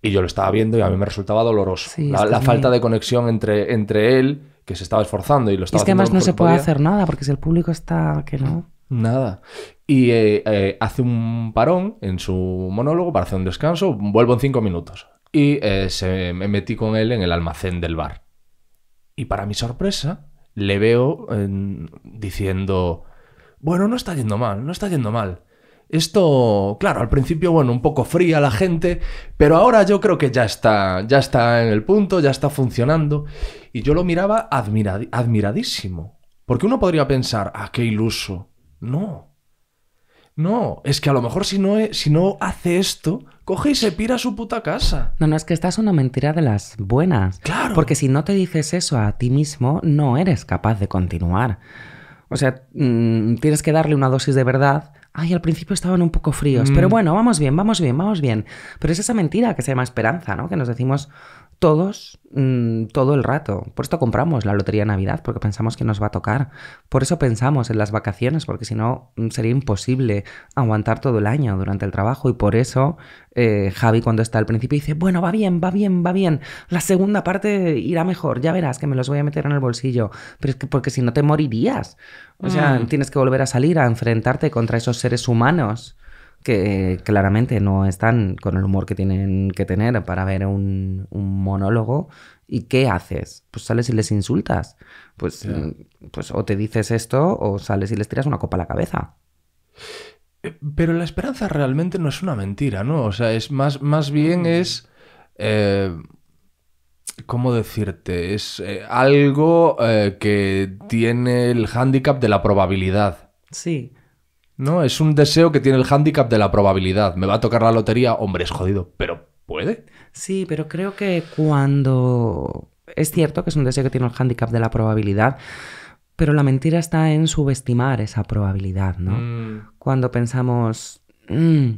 Y yo lo estaba viendo y a mí me resultaba doloroso. la, falta de conexión entre, entre él, que se estaba esforzando y lo estaba Es que además no se puede hacer nada, porque si el público está que no. Nada. Y eh, eh, hace un parón en su monólogo para hacer un descanso, vuelvo en cinco minutos. Y eh, me metí con él en el almacén del bar. Y para mi sorpresa, le veo diciendo bueno, no está yendo mal, no está yendo mal. Esto, claro, al principio, bueno, un poco fría la gente, pero ahora yo creo que ya está, ya está en el punto, ya está funcionando. Y yo lo miraba admiradísimo. Porque uno podría pensar, ah, qué iluso. No. No, es que a lo mejor si no, si no hace esto, coge y se pira su puta casa. No, no, es que estás una mentira de las buenas. Claro. Porque si no te dices eso a ti mismo, no eres capaz de continuar. O sea, mm, tienes que darle una dosis de verdad. Ay, al principio estaban un poco fríos, pero mm. bueno, vamos bien, vamos bien, vamos bien. Pero es esa mentira que se llama esperanza, ¿no? Que nos decimos todos mm, todo el rato. Por esto compramos la lotería de Navidad, porque pensamos que nos va a tocar. Por eso pensamos en las vacaciones, porque si no mm, sería imposible aguantar todo el año durante el trabajo. Y por eso eh, Javi cuando está al principio dice, bueno, va bien, va bien, va bien. La segunda parte irá mejor, ya verás que me los voy a meter en el bolsillo. Pero es que porque si no te morirías. O sea, mm. tienes que volver a salir a enfrentarte contra esos seres humanos que claramente no están con el humor que tienen que tener para ver un, monólogo. ¿Y qué haces? Pues sales y les insultas. Pues, pues o te dices esto o sales y les tiras una copa a la cabeza. Eh, pero la esperanza realmente no es una mentira, ¿no? O sea, es más, más bien mm. es... Eh, ¿Cómo decirte? Es eh, algo que tiene el hándicap de la probabilidad. Sí, ¿no? Es un deseo que tiene el hándicap de la probabilidad. Me va a tocar la lotería, hombre, es jodido, pero puede. Sí, pero creo que cuando... Es cierto que es un deseo que tiene el hándicap de la probabilidad, pero la mentira está en subestimar esa probabilidad, ¿no? Mm. Cuando pensamos, mm,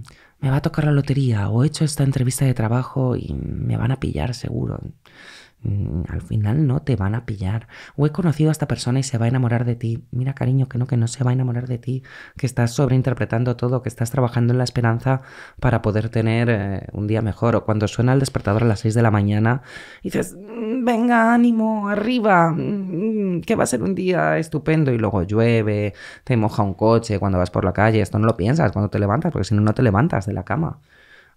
me va a tocar la lotería o he hecho esta entrevista de trabajo y me van a pillar seguro. Mm, al final no te van a pillar. O he conocido a esta persona y se va a enamorar de ti. Mira, cariño, que no, que no se va a enamorar de ti, que estás sobreinterpretando todo, que estás trabajando en la esperanza para poder tener eh, un día mejor. O cuando suena el despertador a las 6 de la mañana, dices, mm, venga, ánimo, arriba, mm, que va a ser un día estupendo. Y luego llueve, te moja un coche cuando vas por la calle. Esto no lo piensas cuando te levantas, porque si no, no te levantas de la cama.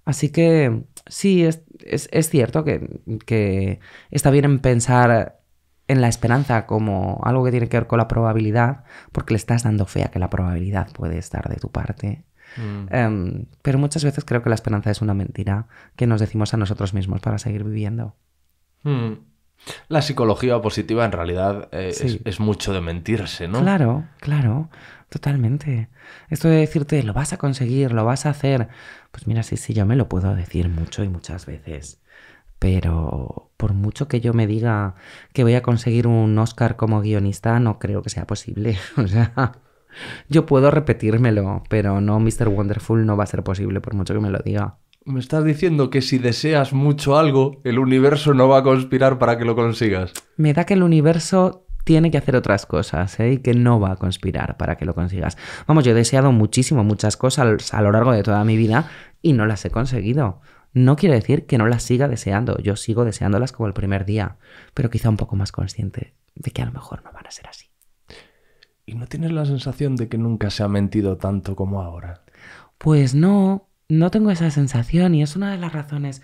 Así que sí, es, es, es cierto que, que, está bien pensar en la esperanza como algo que tiene que ver con la probabilidad, porque le estás dando fe a que la probabilidad puede estar de tu parte. Mm. Em, pero muchas veces creo que la esperanza es una mentira que nos decimos a nosotros mismos para seguir viviendo. Mm. La psicología positiva en realidad eh, es, es, mucho de mentirse, ¿no? Claro, claro, totalmente. Esto de decirte, lo vas a conseguir, lo vas a hacer, pues mira, sí, sí, yo me lo puedo decir mucho y muchas veces. Pero por mucho que yo me diga que voy a conseguir un Oscar como guionista, no creo que sea posible. o sea, yo puedo repetírmelo, pero no, Mr. Wonderful no va a ser posible por mucho que me lo diga. Me estás diciendo que si deseas mucho algo, el universo no va a conspirar para que lo consigas. Me da que el universo tiene que hacer otras cosas ¿eh? y que no va a conspirar para que lo consigas. Vamos, yo he deseado muchísimo muchas cosas a lo largo de toda mi vida y no las he conseguido. No quiere decir que no las siga deseando, yo sigo deseándolas como el primer día, pero quizá un poco más consciente de que a lo mejor no van a ser así. ¿Y no tienes la sensación de que nunca se ha mentido tanto como ahora? Pues no, no tengo esa sensación y es una de las razones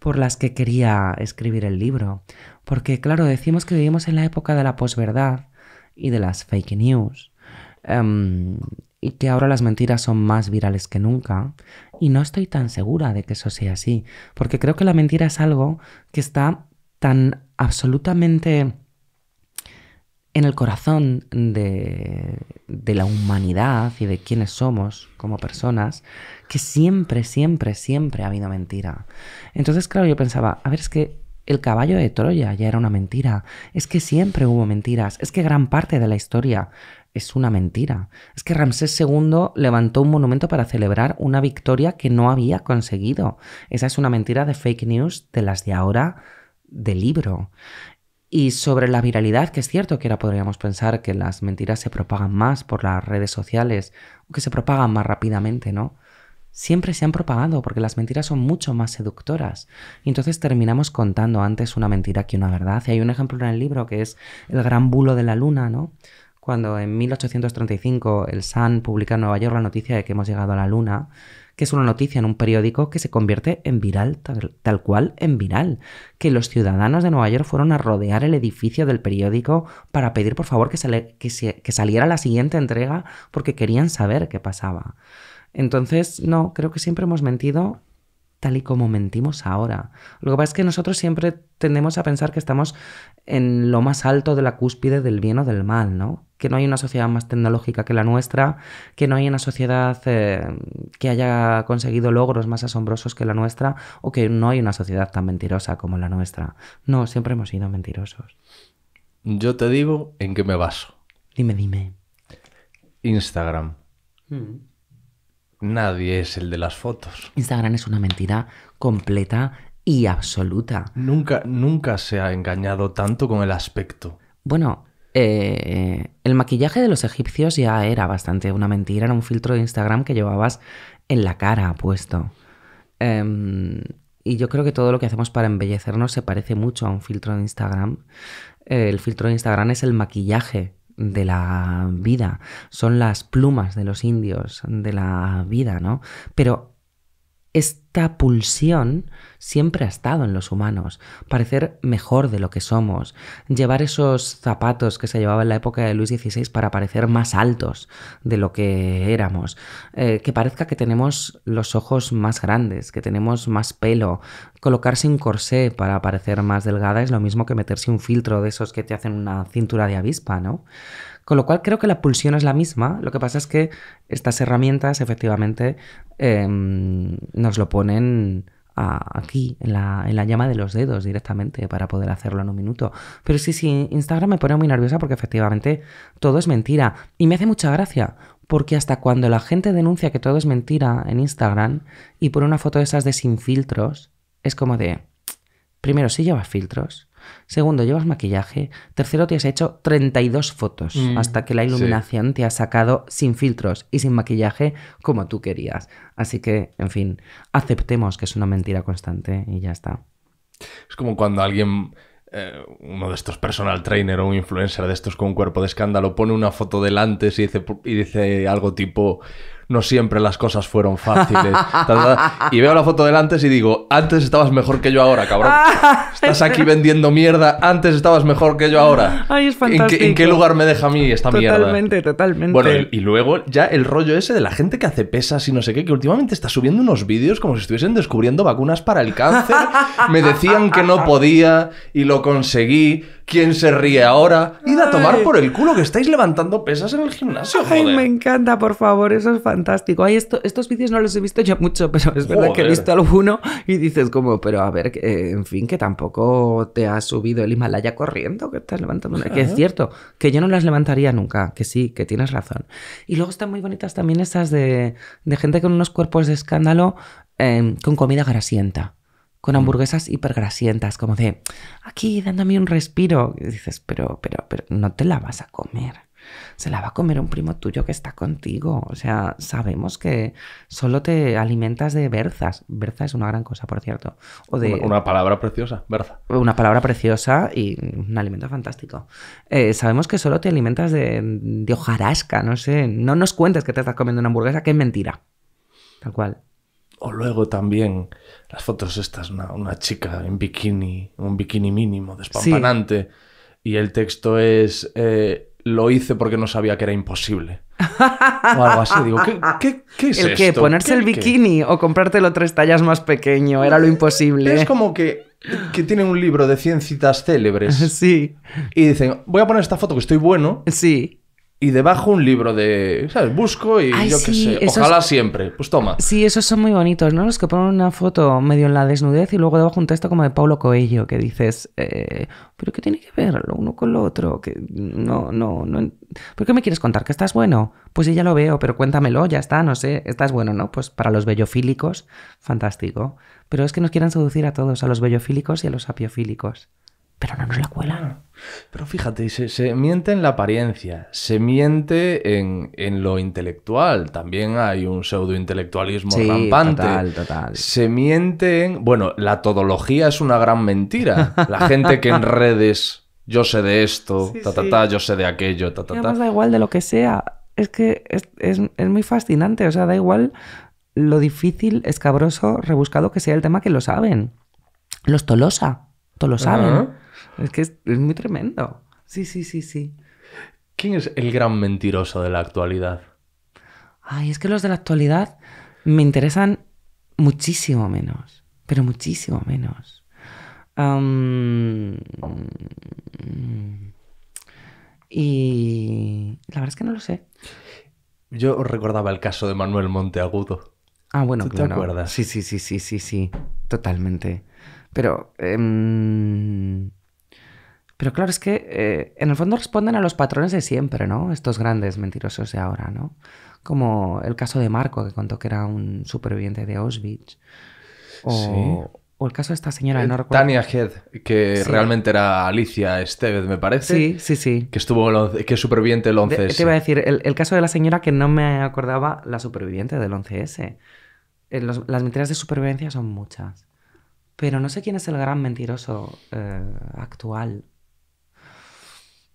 por las que quería escribir el libro. Porque, claro, decimos que vivimos en la época de la posverdad y de las fake news. Em, y que ahora las mentiras son más virales que nunca. Y no estoy tan segura de que eso sea así, porque creo que la mentira es algo que está tan absolutamente en el corazón de, la humanidad y de quienes somos como personas, que siempre, siempre, siempre ha habido mentira. Entonces, claro, yo pensaba, a ver, es que el caballo de Troya ya era una mentira, es que siempre hubo mentiras, es que gran parte de la historia es una mentira, es que Ramsés II levantó un monumento para celebrar una victoria que no había conseguido. Esa es una mentira de fake news de las de ahora de libro. Y sobre la viralidad, que es cierto que ahora podríamos pensar que las mentiras se propagan más por las redes sociales, o que se propagan más rápidamente, ¿no? Siempre se han propagado porque las mentiras son mucho más seductoras. Y entonces terminamos contando antes una mentira que una verdad. Y hay un ejemplo en el libro que es el gran bulo de la luna, ¿no? Cuando en 1835 el Sun publica en Nueva York la noticia de que hemos llegado a la luna, que es una noticia en un periódico que se convierte en viral, tal, cual en viral, que los ciudadanos de Nueva York fueron a rodear el edificio del periódico para pedir por favor se, que saliera la siguiente entrega porque querían saber qué pasaba. Entonces, no, creo que siempre hemos mentido tal y como mentimos ahora. Lo que pasa es que nosotros siempre tendemos a pensar que estamos en lo más alto de la cúspide del bien o del mal, ¿no? Que no hay una sociedad más tecnológica que la nuestra, que no hay una sociedad eh, que haya conseguido logros más asombrosos que la nuestra, o que no hay una sociedad tan mentirosa como la nuestra. No, siempre hemos sido mentirosos. Yo te digo en qué me baso. Dime, dime. Instagram. Mm nadie es el de las fotos. Instagram es una mentira completa y absoluta. Nunca, nunca se ha engañado tanto con el aspecto. Bueno, eh, el maquillaje de los egipcios ya era bastante una mentira, era un filtro de Instagram que llevabas en la cara puesto. Em, y yo creo que todo lo que hacemos para embellecernos se parece mucho a un filtro de Instagram. el filtro de Instagram es el maquillaje de la vida, son las plumas de los indios de la vida, ¿no? Pero esta pulsión siempre ha estado en los humanos, parecer mejor de lo que somos, llevar esos zapatos que se llevaba en la época de Luis XVI para parecer más altos de lo que éramos, eh, que parezca que tenemos los ojos más grandes, que tenemos más pelo, colocarse un corsé para parecer más delgada es lo mismo que meterse un filtro de esos que te hacen una cintura de avispa, ¿no? Con lo cual creo que la pulsión es la misma, lo que pasa es que estas herramientas efectivamente em, nos lo ponen aquí, en la, llama de los dedos directamente para poder hacerlo en un minuto. Pero sí, sí, Instagram me pone muy nerviosa porque efectivamente todo es mentira y me hace mucha gracia. Porque hasta cuando la gente denuncia que todo es mentira en Instagram y pone una foto de esas de sin filtros, es como de, primero, si ¿sí llevas filtros, Segundo, llevas maquillaje. Tercero, te has hecho 32 fotos mm, hasta que la iluminación te ha sacado sin filtros y sin maquillaje como tú querías. Así que, en fin, aceptemos que es una mentira constante y ya está. Es como cuando alguien eh, uno de estos personal trainer o un influencer de estos con un cuerpo de escándalo pone una foto delante y dice algo tipo no siempre las cosas fueron fáciles. y veo la foto del antes y digo, antes estabas mejor que yo ahora, cabrón. Estás aquí vendiendo mierda, antes estabas mejor que yo ahora. Ay, es fantástico. ¿En qué, lugar me deja a mí esta mierda? Totalmente, totalmente. Bueno, y, y, luego ya el rollo ese de la gente que hace pesas y no sé qué, que últimamente está subiendo unos vídeos como si estuviesen descubriendo vacunas para el cáncer. me decían que no podía y lo conseguí. ¿Quién se ríe ahora? Id a tomar por el culo que estáis levantando pesas en el gimnasio. Joder. Ay, me encanta, por favor, eso es fantástico. Ay, estos vídeos no los he visto yo mucho, pero es verdad que he visto alguno y dices como, pero a ver, eh, en fin, que tampoco te has subido el Himalaya corriendo, que estás levantando. Una... Que es cierto, que yo no las levantaría nunca, que sí, que tienes razón. Y luego están muy bonitas también esas de, gente con unos cuerpos de escándalo eh, con comida grasienta con mm. hamburguesas hipergrasientas, como de aquí dándome un respiro. dices, pero, pero, pero, no te la vas a comer. Se la va a comer un primo tuyo que está contigo. O sea, sabemos que solo te alimentas de berzas. Berza es una gran cosa, por cierto. O de, una, palabra preciosa, berza. Una palabra preciosa y un alimento fantástico. Eh, sabemos que solo te alimentas de, de hojarasca, no sé. No nos cuentes que te estás comiendo una hamburguesa, que es mentira. Tal cual. O luego también las fotos estas, una, una chica en bikini, un bikini mínimo, despampanante. Y el texto es, eh, lo hice porque no sabía que era imposible. O algo así. Digo, ¿qué, qué, es ¿El esto? ¿Ponerse el bikini o comprártelo tres tallas más pequeño? Era lo eh, imposible. Es como que, que tienen un libro de 100 citas célebres. Sí. Y dicen, voy a poner esta foto que estoy bueno. Sí y debajo un libro de, ¿sabes? Busco y yo qué sé. Ojalá siempre. Pues toma. Sí, esos son muy bonitos, ¿no? Los que ponen una foto medio en la desnudez y luego debajo un texto como de Paulo Coelho que dices, eh, ¿pero qué tiene que ver lo uno con lo otro? Que no, no, no. ¿Por qué me quieres contar que estás bueno? Pues sí, ya lo veo, pero cuéntamelo, ya está, no sé. Estás bueno, ¿no? Pues para los bellofílicos, fantástico. Pero es que nos quieren seducir a todos, a los bellofílicos y a los apiofílicos pero no nos la cuelan. Ah. Pero fíjate, se, miente en la apariencia, se miente en, lo intelectual. También hay un pseudointelectualismo intelectualismo rampante. Total, Se miente en. Bueno, la todología es una gran mentira. La gente que en redes, yo sé de esto, ta, yo sé de aquello, ta, ta, ta. da igual de lo que sea. Es que es, muy fascinante. O sea, da igual lo difícil, escabroso, rebuscado que sea el tema que lo saben. Los Tolosa, todos lo saben. Es que es, muy tremendo. Sí, sí, sí, sí. ¿Quién es el gran mentiroso de la actualidad? Ay, es que los de la actualidad me interesan muchísimo menos, pero muchísimo menos. y la verdad es que no lo sé. Yo recordaba el caso de Manuel Monteagudo. Ah, bueno, claro. Sí, sí, sí, sí, sí, sí, totalmente. Pero... Em, pero claro, es que eh, en el fondo responden a los patrones de siempre, ¿no? Estos grandes mentirosos de ahora, ¿no? Como el caso de Marco, que contó que era un superviviente de Auschwitz. O, o el caso de esta señora, de eh, no recuerdo. Tania Head, que realmente era Alicia Estevez, me parece. Sí, sí, sí. Que estuvo que es superviviente del 11S. te iba a decir, el, caso de la señora que no me acordaba, la superviviente del 11S. Eh, las mentiras de supervivencia son muchas. Pero no sé quién es el gran mentiroso actual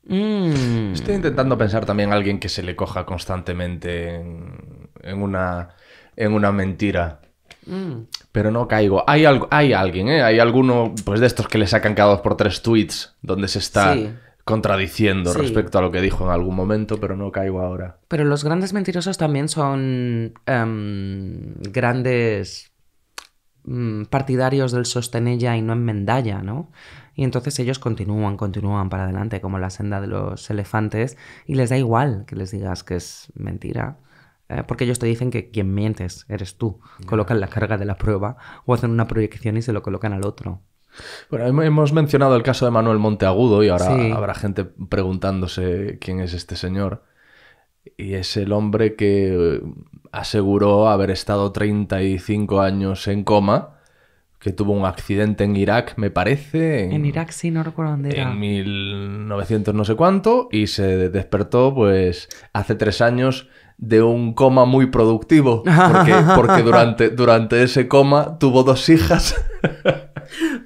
Mm. Estoy intentando pensar también a alguien que se le coja constantemente en, una, en una mentira. Mm. Pero no caigo. Hay, hay alguien, ¿eh? Hay alguno pues, de estos que le sacan cada por tres tweets donde se está contradiciendo respecto a lo que dijo en algún momento, pero no caigo ahora. Pero los grandes mentirosos también son em, grandes mm, partidarios del sostenella y no enmendalla, ¿no? y entonces ellos continúan, continúan para adelante como la senda de los elefantes y les da igual que les digas que es mentira. Eh, porque ellos te dicen que quien mientes eres tú. Colocan la carga de la prueba o hacen una proyección y se lo colocan al otro. Bueno, hemos mencionado el caso de Manuel Monteagudo y ahora habrá gente preguntándose quién es este señor. Y es el hombre que eh, aseguró haber estado 35 años en coma que tuvo un accidente en Irak, me parece. En, Irak, sí, no recuerdo dónde era. En 1900 no sé cuánto, y se despertó pues hace tres años de un coma muy productivo, porque, durante, durante ese coma tuvo dos hijas.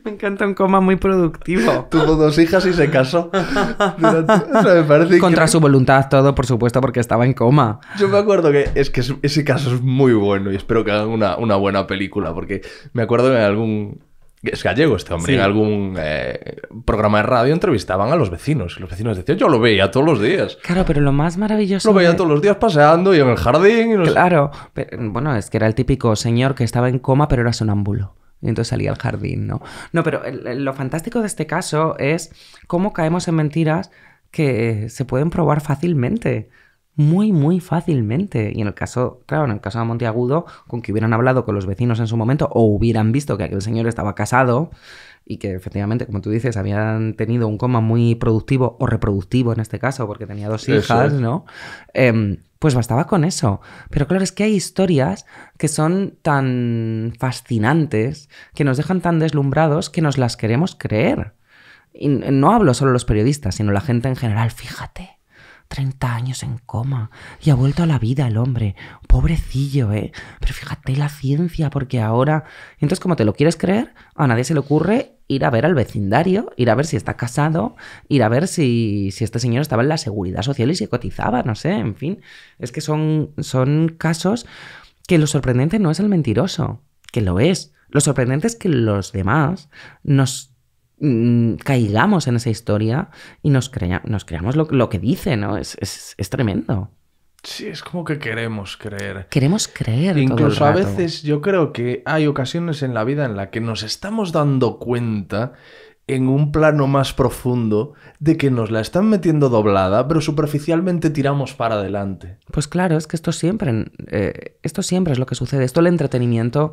Me encanta un coma muy productivo. Tuvo dos hijas y se casó. Contra su voluntad todo, por supuesto, porque estaba en coma. Yo me acuerdo que es que ese caso es muy bueno y espero que hagan una, buena película, porque me acuerdo que en algún es gallego este hombre. En algún eh, programa de radio entrevistaban a los vecinos. Y los vecinos decían, yo lo veía todos los días. Claro, pero lo más maravilloso... Lo veía todos los días paseando y en el jardín. Y claro. bueno, es que era el típico señor que estaba en coma, pero era sonámbulo. Y entonces salía al jardín, ¿no? No, pero lo fantástico de este caso es cómo caemos en mentiras que se pueden probar fácilmente. Muy, muy fácilmente. Y en el caso, claro, en el caso de Monteagudo, con que hubieran hablado con los vecinos en su momento o hubieran visto que aquel señor estaba casado y que efectivamente, como tú dices, habían tenido un coma muy productivo o reproductivo en este caso, porque tenía dos hijas, ¿no? Em, pues bastaba con eso. Pero claro, es que hay historias que son tan fascinantes, que nos dejan tan deslumbrados, que nos las queremos creer. Y no hablo solo los periodistas, sino la gente en general, fíjate. 30 años en coma y ha vuelto a la vida el hombre. Pobrecillo, ¿eh? Pero fíjate la ciencia, porque ahora... Entonces, como te lo quieres creer, a nadie se le ocurre ir a ver al vecindario, ir a ver si está casado, ir a ver si, este señor estaba en la seguridad social y se cotizaba, no sé, en fin. Es que son, son casos que lo sorprendente no es el mentiroso, que lo es. Lo sorprendente es que los demás nos mm, caigamos en esa historia y nos, creamos lo, que dice, ¿no? Es, es tremendo. Sí, es como que queremos creer. Queremos creer. Incluso a veces yo creo que hay ocasiones en la vida en la que nos estamos dando cuenta en un plano más profundo de que nos la están metiendo doblada, pero superficialmente tiramos para adelante. Pues claro, es que esto siempre, eh, esto siempre es lo que sucede. Esto el entretenimiento,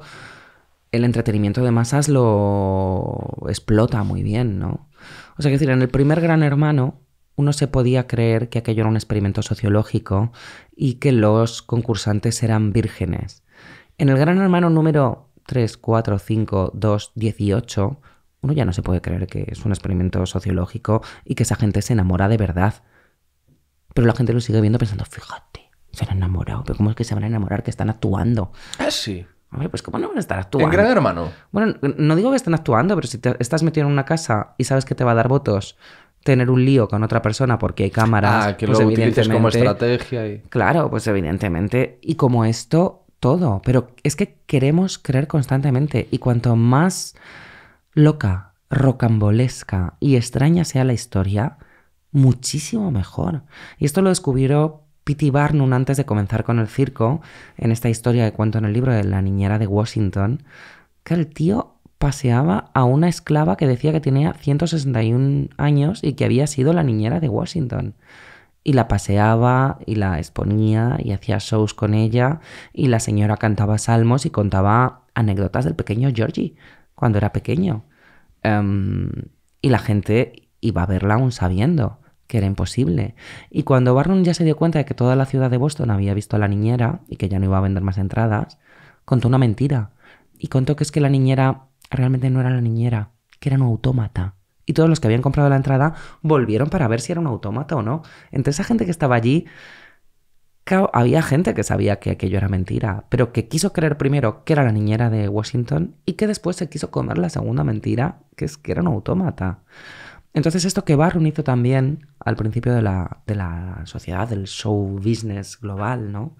el entretenimiento de masas lo explota muy bien, ¿no? O sea, que decir, en el primer Gran Hermano uno se podía creer que aquello era un experimento sociológico y que los concursantes eran vírgenes. En el Gran Hermano número 3, 4, 5, 2, 18, uno ya no se puede creer que es un experimento sociológico y que esa gente se enamora de verdad. Pero la gente lo sigue viendo pensando, fíjate, se han enamorado, pero ¿cómo es que se van a enamorar que están actuando? Ah, sí. Hombre, pues ¿cómo no van a estar actuando? En Gran Hermano. Bueno, no digo que estén actuando, pero si te estás metido en una casa y sabes que te va a dar votos tener un lío con otra persona porque hay cámaras. Ah, que pues lo como estrategia. Y... Claro, pues evidentemente. Y como esto, todo. Pero es que queremos creer constantemente. Y cuanto más loca, rocambolesca y extraña sea la historia, muchísimo mejor. Y esto lo descubrió Pity Barnum antes de comenzar con el circo, en esta historia que cuento en el libro de La niñera de Washington, que el tío paseaba a una esclava que decía que tenía 161 años y que había sido la niñera de Washington. Y la paseaba y la exponía y hacía shows con ella y la señora cantaba salmos y contaba anécdotas del pequeño Georgie cuando era pequeño. Em, y la gente iba a verla aún sabiendo que era imposible. Y cuando Barnum ya se dio cuenta de que toda la ciudad de Boston había visto a la niñera y que ya no iba a vender más entradas, contó una mentira. Y contó que es que la niñera realmente no era la niñera, que era un autómata. Y todos los que habían comprado la entrada volvieron para ver si era un autómata o no. Entre esa gente que estaba allí, había gente que sabía que aquello era mentira, pero que quiso creer primero que era la niñera de Washington y que después se quiso comer la segunda mentira, que es que era un autómata. Entonces esto que Barron hizo también al principio de la, de la sociedad, del show business global, ¿no?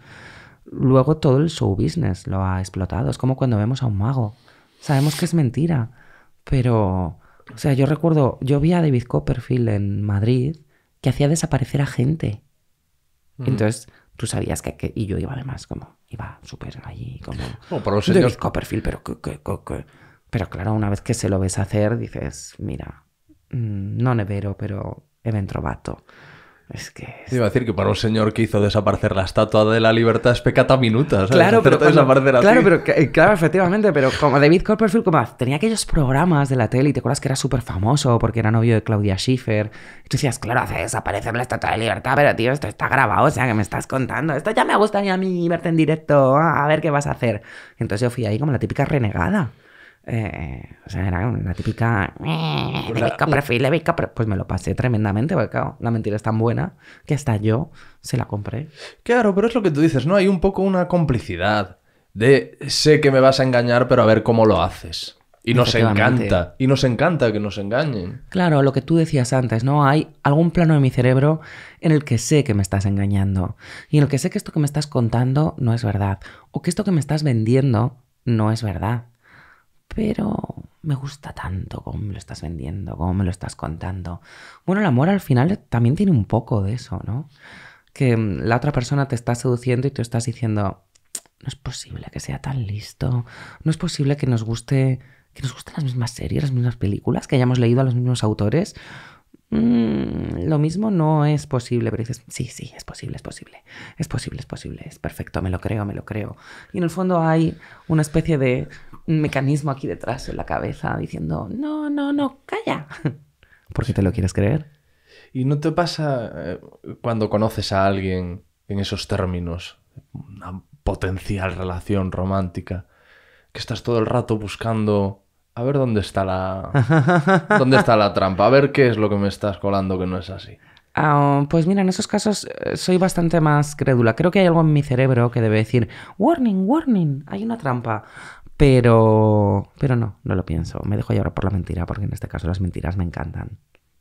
Luego todo el show business lo ha explotado. Es como cuando vemos a un mago Sabemos que es mentira, pero, o sea, yo recuerdo, yo vi a David Copperfield en Madrid que hacía desaparecer a gente. Entonces, tú sabías que, y yo iba además como, iba súper allí, como... David Copperfield, pero que, Pero claro, una vez que se lo ves hacer, dices, mira, mm, no nevero, pero evento vato. Es que. Iba a decir que para un señor que hizo desaparecer la estatua de la libertad es pecata ¿sabes? Claro, pero. claro, eh, claro, efectivamente. Pero como David Copperfield, como tenía aquellos programas de la tele y te acuerdas que era súper famoso porque era novio de Claudia Schiffer. Y tú decías, claro, hace desaparecer la estatua de libertad, pero tío, esto está grabado, o sea, que me estás contando. Esto ya me gustaría a mí verte en directo, ah, a ver qué vas a hacer. Entonces yo fui ahí como la típica renegada. Eh, o sea, era una típica. Eh, pues me lo pasé tremendamente, porque la mentira es tan buena que hasta yo se la compré. Claro, pero es lo que tú dices, ¿no? Hay un poco una complicidad de sé que me vas a engañar, pero a ver cómo lo haces. Y nos encanta, y nos encanta que nos engañen. Claro, lo que tú decías antes, ¿no? Hay algún plano en mi cerebro en el que sé que me estás engañando y en el que sé que esto que me estás contando no es verdad o que esto que me estás vendiendo no es verdad pero me gusta tanto cómo me lo estás vendiendo, cómo me lo estás contando. Bueno, el amor al final también tiene un poco de eso, ¿no? Que mm, la otra persona te está seduciendo y tú estás diciendo, no es posible que sea tan listo, no es posible que nos guste que nos gusten las mismas series, las mismas películas, que hayamos leído a los mismos autores. Mm, lo mismo no es posible, pero dices, sí, sí, es posible, es posible, es posible, es posible, es perfecto, me lo creo, me lo creo. Y en el fondo hay una especie de mecanismo aquí detrás en la cabeza diciendo, no, no, no, calla. Porque te lo quieres creer. ¿Y no te pasa eh, cuando conoces a alguien en esos términos, una potencial relación romántica, que estás todo el rato buscando a ver dónde está la dónde está la trampa, a ver qué es lo que me estás colando que no es así. Ah, pues mira, en esos casos eh, soy bastante más crédula. Creo que hay algo en mi cerebro que debe decir, warning, warning, hay una trampa. Pero, pero no, no lo pienso. Me dejo llevar por la mentira, porque en este caso las mentiras me encantan.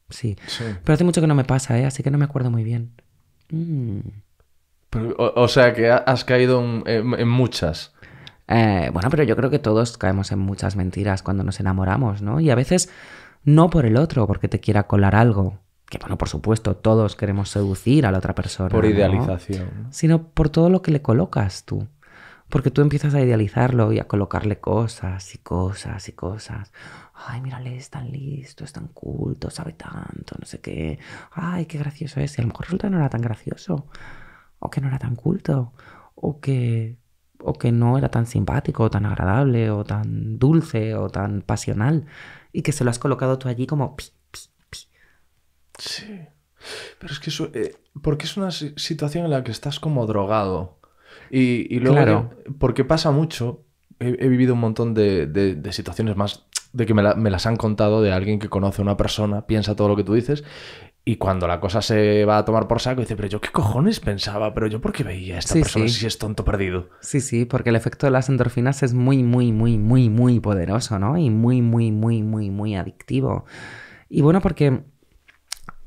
Sí. Pero hace mucho que no me pasa, ¿eh? Así que no me acuerdo muy bien. Mm. o, sea que has caído en muchas. Eh, bueno, pero yo creo que todos caemos en muchas mentiras cuando nos enamoramos, ¿no? Y a veces no por el otro, porque te quiera colar algo. Que bueno, por supuesto, todos queremos seducir a la otra persona. Por idealización. Sino por todo lo que le colocas tú. Porque tú empiezas a idealizarlo y a colocarle cosas y cosas y cosas. Ay, mírale, es tan listo, es tan culto, sabe tanto, no sé qué. Ay, qué gracioso es. Y a lo mejor resulta que no era tan gracioso. O que no era tan culto. O que o que no era tan simpático, o tan agradable, o tan dulce, o tan pasional, y que se lo has colocado tú allí como... Pi, Sí. Pero es que eso, eh, porque es una situación en la que estás como drogado. Y, y luego, porque pasa mucho, he, vivido un montón de, situaciones más de que me, me, las han contado de alguien que conoce a una persona, piensa todo lo que tú dices y cuando la cosa se va a tomar por saco, dice, pero yo qué cojones pensaba, pero yo por qué veía a esta persona si es tonto perdido. Sí, sí, porque el efecto de las endorfinas es muy, muy, muy, muy, muy poderoso, ¿no? Y muy, muy, muy, muy, muy adictivo. Y bueno, porque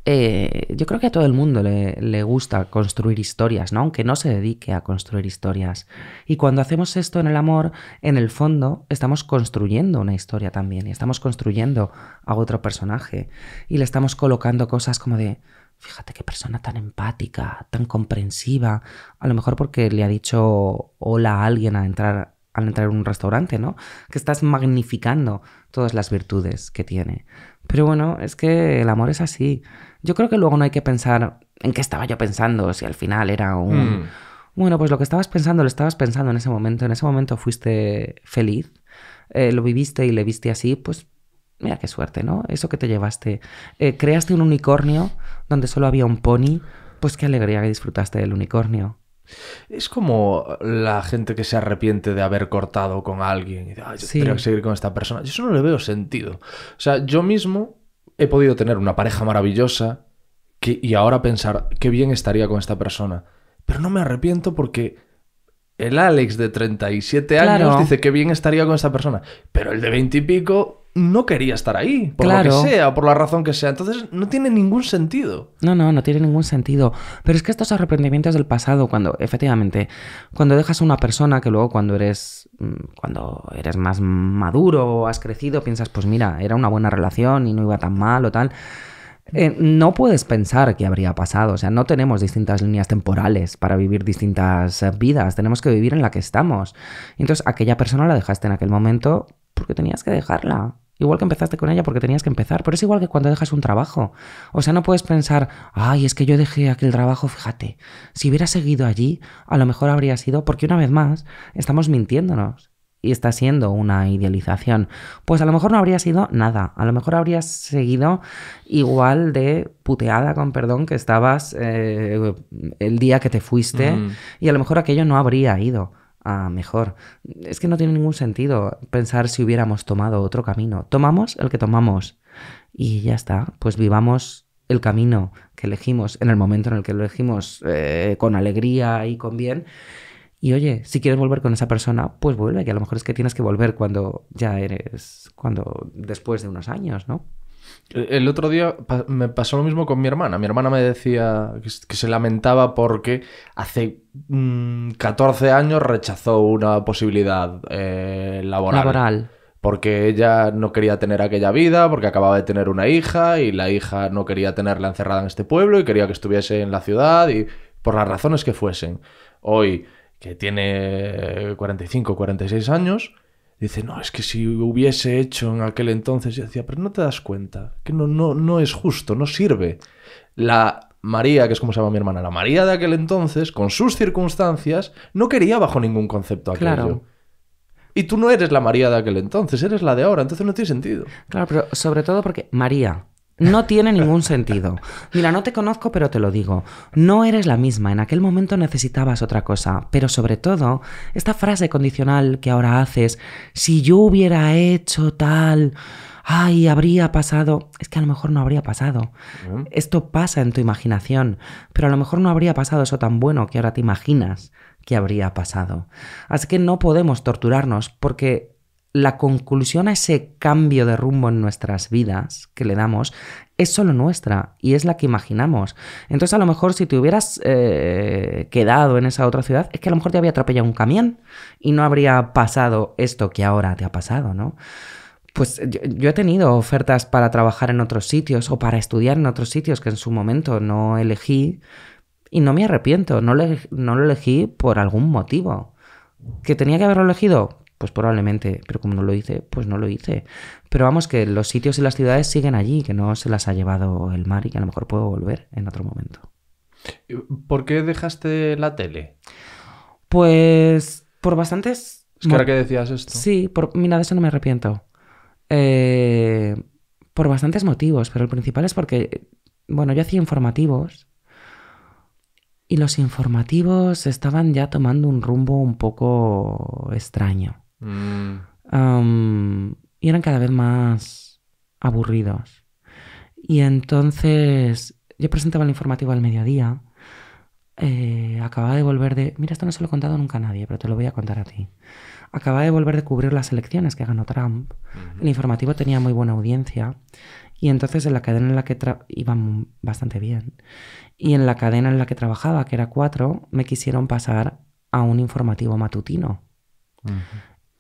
eh, yo creo que a todo el mundo le, gusta construir historias, ¿no? Aunque no se dedique a construir historias. Y cuando hacemos esto en el amor, en el fondo, estamos construyendo una historia también. Y estamos construyendo a otro personaje. Y le estamos colocando cosas como de. Fíjate qué persona tan empática, tan comprensiva. A lo mejor porque le ha dicho hola a alguien entrar, al entrar en un restaurante, ¿no? Que estás magnificando todas las virtudes que tiene. Pero bueno, es que el amor es así. Yo creo que luego no hay que pensar en qué estaba yo pensando, si al final era un... Mm. Bueno, pues lo que estabas pensando, lo estabas pensando en ese momento, en ese momento fuiste feliz, eh, lo viviste y le viste así, pues mira qué suerte, ¿no? Eso que te llevaste. Eh, creaste un unicornio donde solo había un pony, pues qué alegría que disfrutaste del unicornio. Es como la gente que se arrepiente de haber cortado con alguien y de Ay, yo tengo seguir con esta persona. Yo eso no le veo sentido. O sea, yo mismo he podido tener una pareja maravillosa y ahora pensar qué bien estaría con esta persona. Pero no me arrepiento porque el Alex de 37 años dice qué bien estaría con esta persona. Pero el de 20 y pico no quería estar ahí, por lo que sea, por la razón que sea. Entonces no tiene ningún sentido. No, no, no tiene ningún sentido. Pero es que estos arrepentimientos del pasado, cuando efectivamente, cuando dejas a una persona que luego cuando eres Mm, cuando eres más maduro o has crecido, piensas, pues mira, era una buena relación y no iba tan mal o tal. Eh, no puedes pensar que habría pasado, o sea, no tenemos distintas líneas temporales para vivir distintas eh, vidas, tenemos que vivir en la que estamos. Entonces, aquella persona la dejaste en aquel momento porque tenías que dejarla. Igual que empezaste con ella porque tenías que empezar, pero es igual que cuando dejas un trabajo. O sea, no puedes pensar, ay, es que yo dejé aquel trabajo, fíjate, si hubiera seguido allí, a lo mejor habría sido, porque una vez más, estamos mintiéndonos. Y está siendo una idealización. Pues a lo mejor no habría sido nada. A lo mejor habrías seguido igual de puteada, con perdón, que estabas eh, el día que te fuiste. Mm. Y a lo mejor aquello no habría ido. Ah, mejor. Es que no tiene ningún sentido pensar si hubiéramos tomado otro camino. Tomamos el que tomamos y ya está, pues vivamos el camino que elegimos en el momento en el que lo elegimos eh, con alegría y con bien. Y oye, si quieres volver con esa persona, pues vuelve, que a lo mejor es que tienes que volver cuando ya eres, cuando después de unos años, ¿no? El otro día me pasó lo mismo con mi hermana. Mi hermana me decía que se lamentaba porque hace 14 mm, años rechazó una posibilidad eh, laboral. Porque ella no quería tener aquella vida, porque acababa de tener una hija y la hija no quería tenerla encerrada en este pueblo y quería que estuviese en la ciudad y por las razones que fuesen. Hoy, que tiene 45, 46 años, dice, no, es que si hubiese hecho en aquel entonces, yo decía, pero no te das cuenta, que no, no, no es justo, no sirve. La María, que es como se llama mi hermana, la María de aquel entonces, con sus circunstancias, no quería bajo ningún concepto aquello. Y tú no eres la María de aquel entonces, eres la de ahora, entonces no tiene sentido. Claro, pero sobre todo porque María, no tiene ningún sentido. Mira, no te conozco, pero te lo digo. No eres la misma. En aquel momento necesitabas otra cosa. Pero sobre todo, esta frase condicional que ahora haces, si yo hubiera hecho tal, ay, habría pasado. Es que a lo mejor no habría pasado. Esto pasa en tu imaginación, pero a lo mejor no habría pasado eso tan bueno que ahora te imaginas que habría pasado. Así que no podemos torturarnos porque la conclusión a ese cambio de rumbo en nuestras vidas que le damos es solo nuestra y es la que imaginamos. Entonces a lo mejor si te hubieras eh, quedado en esa otra ciudad, es que a lo mejor te había atropellado un camión y no habría pasado esto que ahora te ha pasado, ¿no? Pues yo, he tenido ofertas para trabajar en otros sitios o para estudiar en otros sitios que en su momento no elegí y no me arrepiento, no, no lo elegí por algún motivo. ¿Que tenía que haberlo elegido? Pues probablemente, pero como no lo hice, pues no lo hice. Pero vamos, que los sitios y las ciudades siguen allí, que no se las ha llevado el mar y que a lo mejor puedo volver en otro momento. ¿Por qué dejaste la tele? Pues por bastantes... Es que que decías esto. Sí, por... mira, de eso no me arrepiento. Eh, por bastantes motivos, pero el principal es porque, bueno, yo hacía informativos y los informativos estaban ya tomando un rumbo un poco extraño y eran cada vez más aburridos. Y entonces yo presentaba el informativo al mediodía. Eh, acababa de volver de. Mira, esto no se lo he contado nunca a nadie, pero te lo voy a contar a ti. Acababa de volver de cubrir las elecciones que ganó Trump. El informativo tenía muy buena audiencia. Y entonces en la cadena en la que iba bastante bien. Y en la cadena en la que trabajaba, que era cuatro, me quisieron pasar a un informativo matutino.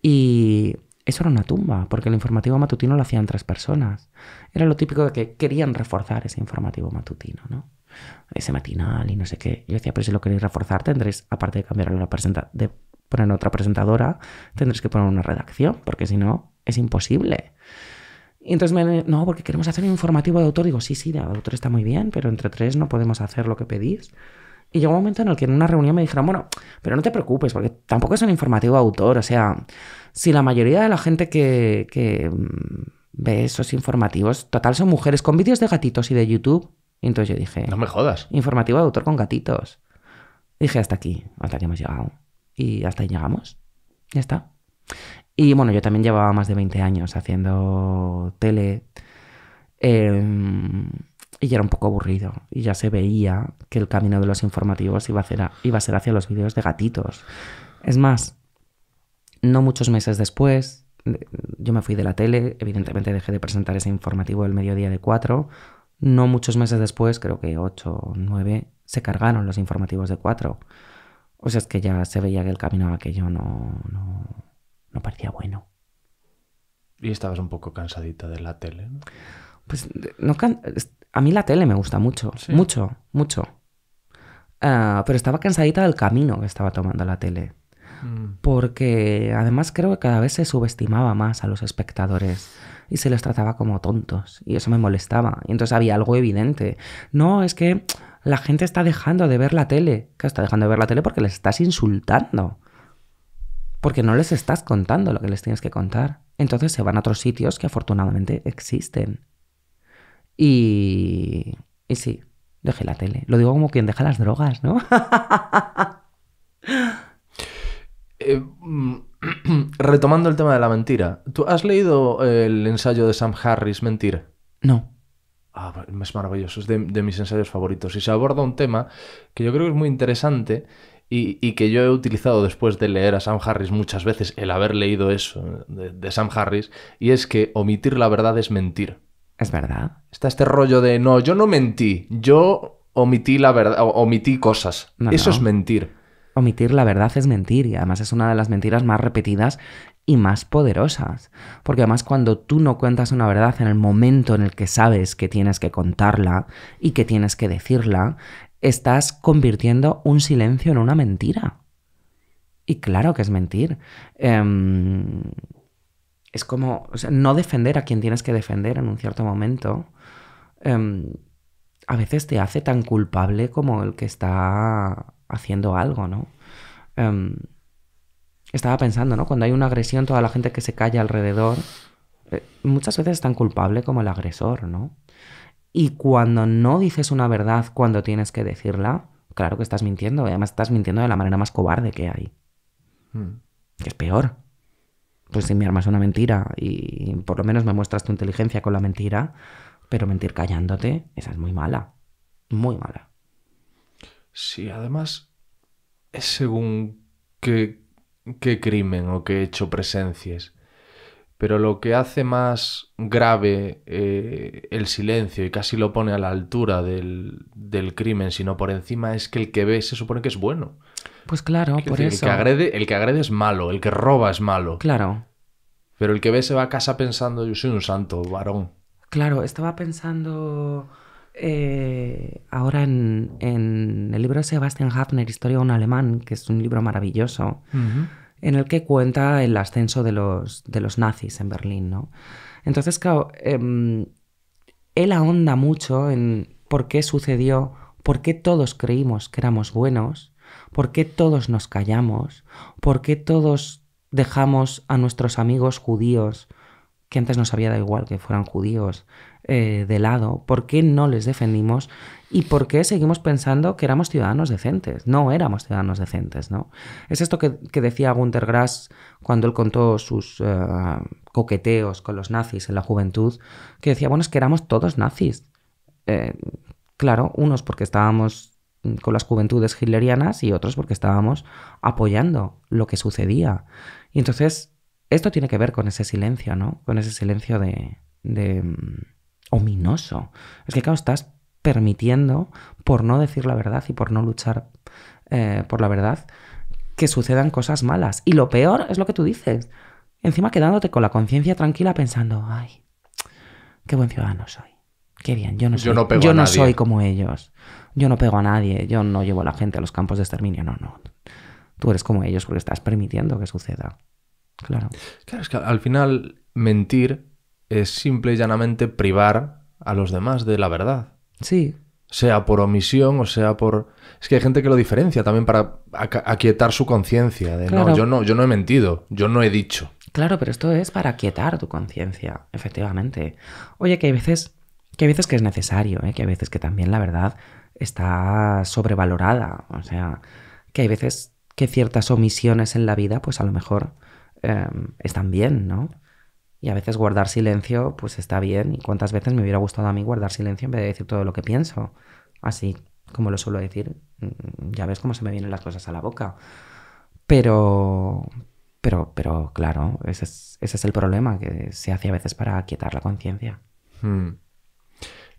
Y eso era una tumba, porque el informativo matutino lo hacían tres personas. Era lo típico de que querían reforzar ese informativo matutino, ¿no? Ese matinal y no sé qué. Yo decía, pero si lo queréis reforzar, tendréis, aparte de cambiar de poner otra presentadora, tendréis que poner una redacción, porque si no, es imposible. Y entonces me, no, porque queremos hacer un informativo de autor. Digo, sí, sí, de autor está muy bien, pero entre tres no podemos hacer lo que pedís. Y llegó un momento en el que en una reunión me dijeron, bueno, pero no te preocupes, porque tampoco es un informativo autor. O sea, si la mayoría de la gente que, que mm, ve esos informativos, total, son mujeres con vídeos de gatitos y de YouTube. entonces yo dije, no me jodas. Informativo autor con gatitos. Dije, hasta aquí, hasta aquí hemos llegado. Y hasta ahí llegamos. Ya está. Y bueno, yo también llevaba más de 20 años haciendo tele. Eh, y ya era un poco aburrido y ya se veía que el camino de los informativos iba a, ser iba a ser hacia los vídeos de gatitos. Es más, no muchos meses después, yo me fui de la tele, evidentemente dejé de presentar ese informativo el mediodía de cuatro. no muchos meses después, creo que ocho o nueve, se cargaron los informativos de cuatro. O sea, es que ya se veía que el camino aquello no, no, parecía bueno. Y estabas un poco cansadita de la tele, Pues no a mí la tele me gusta mucho, mucho, mucho. Ah, pero estaba cansadita del camino que estaba tomando la tele. Mm. Porque además creo que cada vez se subestimaba más a los espectadores y se les trataba como tontos y eso me molestaba. Y entonces había algo evidente. No, es que la gente está dejando de ver la tele. Que está dejando de ver la tele porque les estás insultando. Porque no les estás contando lo que les tienes que contar. Entonces se van a otros sitios que afortunadamente existen. Y, sí, dejé la tele. Lo digo como quien deja las drogas, ¿no? Eh, mm, retomando el tema de la mentira, ¿tú has leído el ensayo de Sam Harris, Mentir? No. Ah, es maravilloso, es de, mis ensayos favoritos. Y se aborda un tema que yo creo que es muy interesante y, que yo he utilizado después de leer a Sam Harris muchas veces, el haber leído eso eh, de Sam Harris, y es que omitir la verdad es mentir. Es verdad. Está este rollo de, no, yo no mentí, yo omití la verdad, omití cosas. Eso es mentir. Omitir la verdad es mentir y además es una de las mentiras más repetidas y más poderosas. Porque además cuando tú no cuentas una verdad en el momento en el que sabes que tienes que contarla y que tienes que decirla, estás convirtiendo un silencio en una mentira. Y claro que es mentir. Em, es como no defender a quien tienes que defender en un cierto momento. Em, a veces te hace tan culpable como el que está haciendo algo, ¿no? Em, estaba pensando, ¿no? Cuando hay una agresión, toda la gente que se calla alrededor, eh, muchas veces es tan culpable como el agresor, ¿no? Y cuando no dices una verdad cuando tienes que decirla, claro que estás mintiendo, además estás mintiendo de la manera más cobarde que hay. Hmm. Que es peor pues si mi arma es una mentira y por lo menos me muestras tu inteligencia con la mentira, pero mentir callándote, esa es muy mala, muy mala. Sí, además es según qué, crimen o qué hecho presencias. Pero lo que hace más grave eh, el silencio y casi lo pone a la altura del crimen, sino por encima, es que el que ve se supone que es bueno. Pues claro, por eso. El que, agrede, es malo, el que roba es malo. Claro. Pero el que ve se va a casa pensando, yo soy un santo, varón. Claro, estaba pensando eh, ahora en, el libro de Sebastian Hafner, Historia de un alemán, que es un libro maravilloso, en el que cuenta el ascenso de los, nazis en Berlín, Entonces, claro, em, él ahonda mucho en por qué sucedió, por qué todos creímos que éramos buenos ¿Por qué todos nos callamos? ¿Por qué todos dejamos a nuestros amigos judíos, que antes nos había dado igual que fueran judíos, eh, de lado? ¿Por qué no les defendimos? ¿Y por qué seguimos pensando que éramos ciudadanos decentes? No éramos ciudadanos decentes, ¿no? Es esto que, decía Gunter Grass cuando él contó sus eh, coqueteos con los nazis en la juventud, que decía, bueno, es que éramos todos nazis. Eh, claro, unos porque estábamos con las juventudes hitlerianas y otros porque estábamos apoyando lo que sucedía. Y entonces, esto tiene que ver con ese silencio, ¿no? Con ese silencio de, mm, ominoso. Es que, claro, estás permitiendo, por no decir la verdad y por no luchar eh, por la verdad, que sucedan cosas malas. Y lo peor es lo que tú dices. Encima quedándote con la conciencia tranquila pensando, ay, qué buen ciudadano soy. Qué bien, yo no pues soy, yo yo no soy como ellos. Yo no pego a nadie, yo no llevo a la gente a los campos de exterminio, no, no. Tú eres como ellos porque estás permitiendo que suceda. Claro. Claro, es que al final mentir es simple y llanamente privar a los demás de la verdad. Sí. Sea por omisión o sea por. Es que hay gente que lo diferencia también para aquietar su conciencia. De no, yo no, yo no he mentido, yo no he dicho. Claro, pero esto es para aquietar tu conciencia, efectivamente. Oye, que hay veces que a veces que es necesario, ¿eh? que a veces que también la verdad está sobrevalorada. O sea, que hay veces que ciertas omisiones en la vida, pues a lo mejor em, están bien, ¿no? Y a veces guardar silencio, pues está bien. ¿Y cuántas veces me hubiera gustado a mí guardar silencio en vez de decir todo lo que pienso? Así como lo suelo decir, mm, ya ves cómo se me vienen las cosas a la boca. Pero, pero, pero claro, ese es, el problema que se hace a veces para quietar la conciencia. Hmm.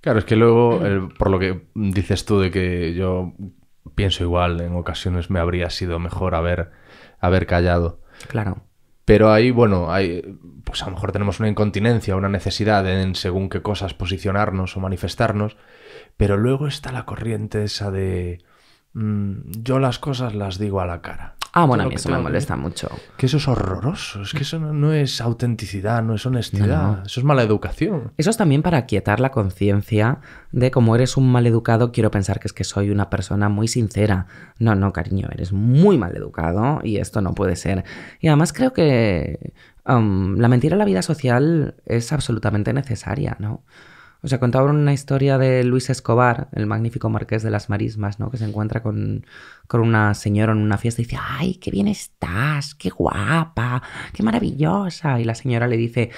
Claro, es que luego, por lo que dices tú de que yo pienso igual, en ocasiones me habría sido mejor haber, haber callado. Claro. Pero ahí, bueno, hay, pues a lo mejor tenemos una incontinencia, una necesidad en según qué cosas posicionarnos o manifestarnos, pero luego está la corriente esa de mm, yo las cosas las digo a la cara. Ah, bueno, a mí eso me molesta mucho. Que eso es horroroso, es que eso no, es autenticidad, no es honestidad, eso es mala educación. Eso es también para quietar la conciencia de como eres un mal educado, quiero pensar que es que soy una persona muy sincera. No, no, cariño, eres muy mal educado y esto no puede ser. Y además creo que um, la mentira en la vida social es absolutamente necesaria, ¿no? O sea, contaban una historia de Luis Escobar, el magnífico marqués de las marismas, ¿no? Que se encuentra con, con una señora en una fiesta y dice, ¡ay, qué bien estás! ¡Qué guapa! ¡Qué maravillosa! Y la señora le dice,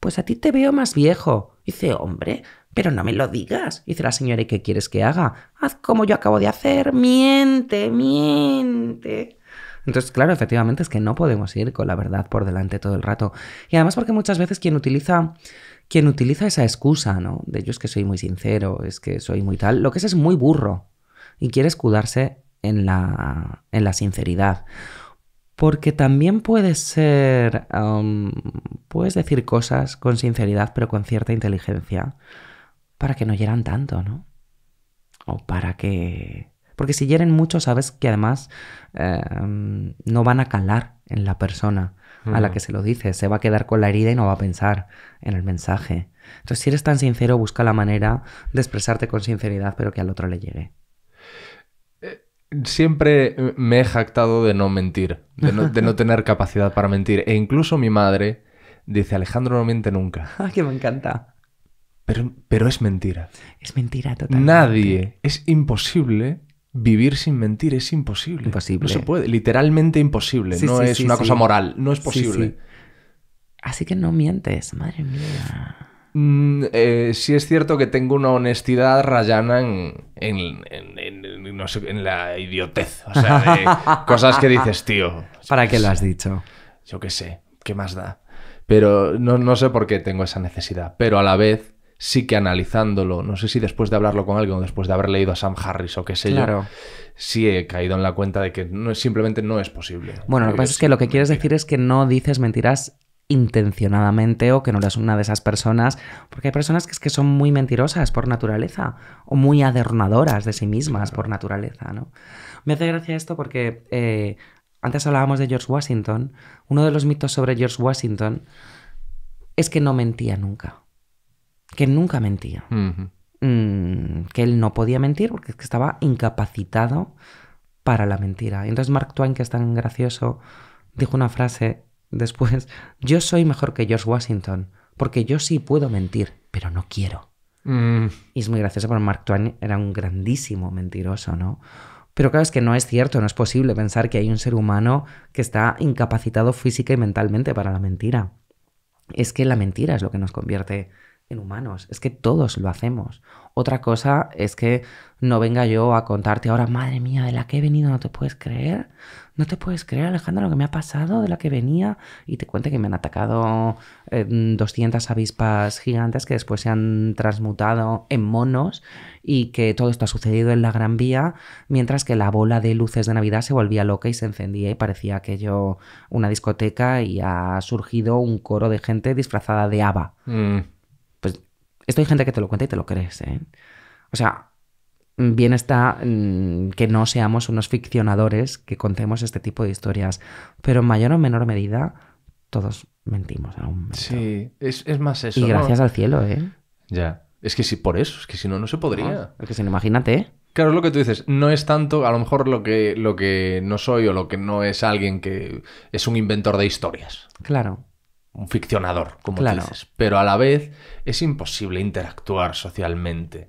pues a ti te veo más viejo. dice, hombre, pero no me lo digas. dice la señora, ¿y qué quieres que haga? Haz como yo acabo de hacer, miente, miente. Entonces, claro, efectivamente es que no podemos ir con la verdad por delante todo el rato. Y además porque muchas veces quien utiliza quien utiliza esa excusa, ¿no? De yo es que soy muy sincero, es que soy muy tal, lo que es es muy burro y quiere escudarse en la, sinceridad. Porque también puedes ser, um, puedes decir cosas con sinceridad pero con cierta inteligencia para que no hieran tanto, ¿no? O para que porque si hieren mucho, sabes que además em, no van a calar en la persona a la que se lo dice. Se va a quedar con la herida y no va a pensar en el mensaje. Entonces, si eres tan sincero, busca la manera de expresarte con sinceridad, pero que al otro le llegue. Eh, siempre me he jactado de no mentir, de no, tener capacidad para mentir. E incluso mi madre dice, Alejandro no miente nunca. Ah, que me encanta. Pero, pero es mentira. Es mentira total. Nadie, es imposible vivir sin mentir es imposible. Imposible. No se puede, literalmente imposible. no es una cosa moral, no es posible. Así que no mientes, madre mía. Mm, eh, sí es cierto que tengo una honestidad rayana en, la idiotez. O sea, cosas que dices, tío. ¿Para qué lo has dicho? Yo qué sé, ¿qué más da? Pero no sé por qué tengo esa necesidad. Pero a la vez sí que analizándolo, no sé si después de hablarlo con alguien o después de haber leído a Sam Harris o qué sé yo, sí he caído en la cuenta de que no, simplemente no es posible. Bueno, lo que eh, pasa es que lo que quieres decir es que no dices mentiras intencionadamente o que no eres una de esas personas, porque hay personas que, son muy mentirosas por naturaleza o muy adornadoras de sí mismas por naturaleza, Me hace gracia esto porque eh, antes hablábamos de George Washington, uno de los mitos sobre George Washington es que no mentía nunca que nunca mentía. Mm, que él no podía mentir porque estaba incapacitado para la mentira. Y entonces Mark Twain, que es tan gracioso, dijo una frase después, yo soy mejor que George Washington, porque yo sí puedo mentir, pero no quiero. Mm. Y es muy gracioso porque Mark Twain era un grandísimo mentiroso, ¿no? Pero claro, es que no es cierto, no es posible pensar que hay un ser humano que está incapacitado física y mentalmente para la mentira. Es que la mentira es lo que nos convierte en humanos. Es que todos lo hacemos. Otra cosa es que no venga yo a contarte ahora, madre mía, de la que he venido, no te puedes creer. No te puedes creer, Alejandro lo que me ha pasado, de la que venía. Y te cuente que me han atacado 200 eh, avispas gigantes que después se han transmutado en monos y que todo esto ha sucedido en la Gran Vía, mientras que la bola de luces de Navidad se volvía loca y se encendía y parecía aquello una discoteca y ha surgido un coro de gente disfrazada de haba. Mm. Esto hay gente que te lo cuenta y te lo crees, ¿eh? O sea, bien está mm, que no seamos unos ficcionadores que contemos este tipo de historias, pero en mayor o menor medida todos mentimos aún. Sí, es, más eso. Y gracias al cielo, ¿eh? Ya. Es que si por eso, es que si no, no se podría. es que si no, imagínate, ¿eh? Claro, es lo que tú dices, no es tanto a lo mejor lo que, lo que no soy o lo que no es alguien que es un inventor de historias. Claro un ficcionador, como dices. Pero a la vez es imposible interactuar socialmente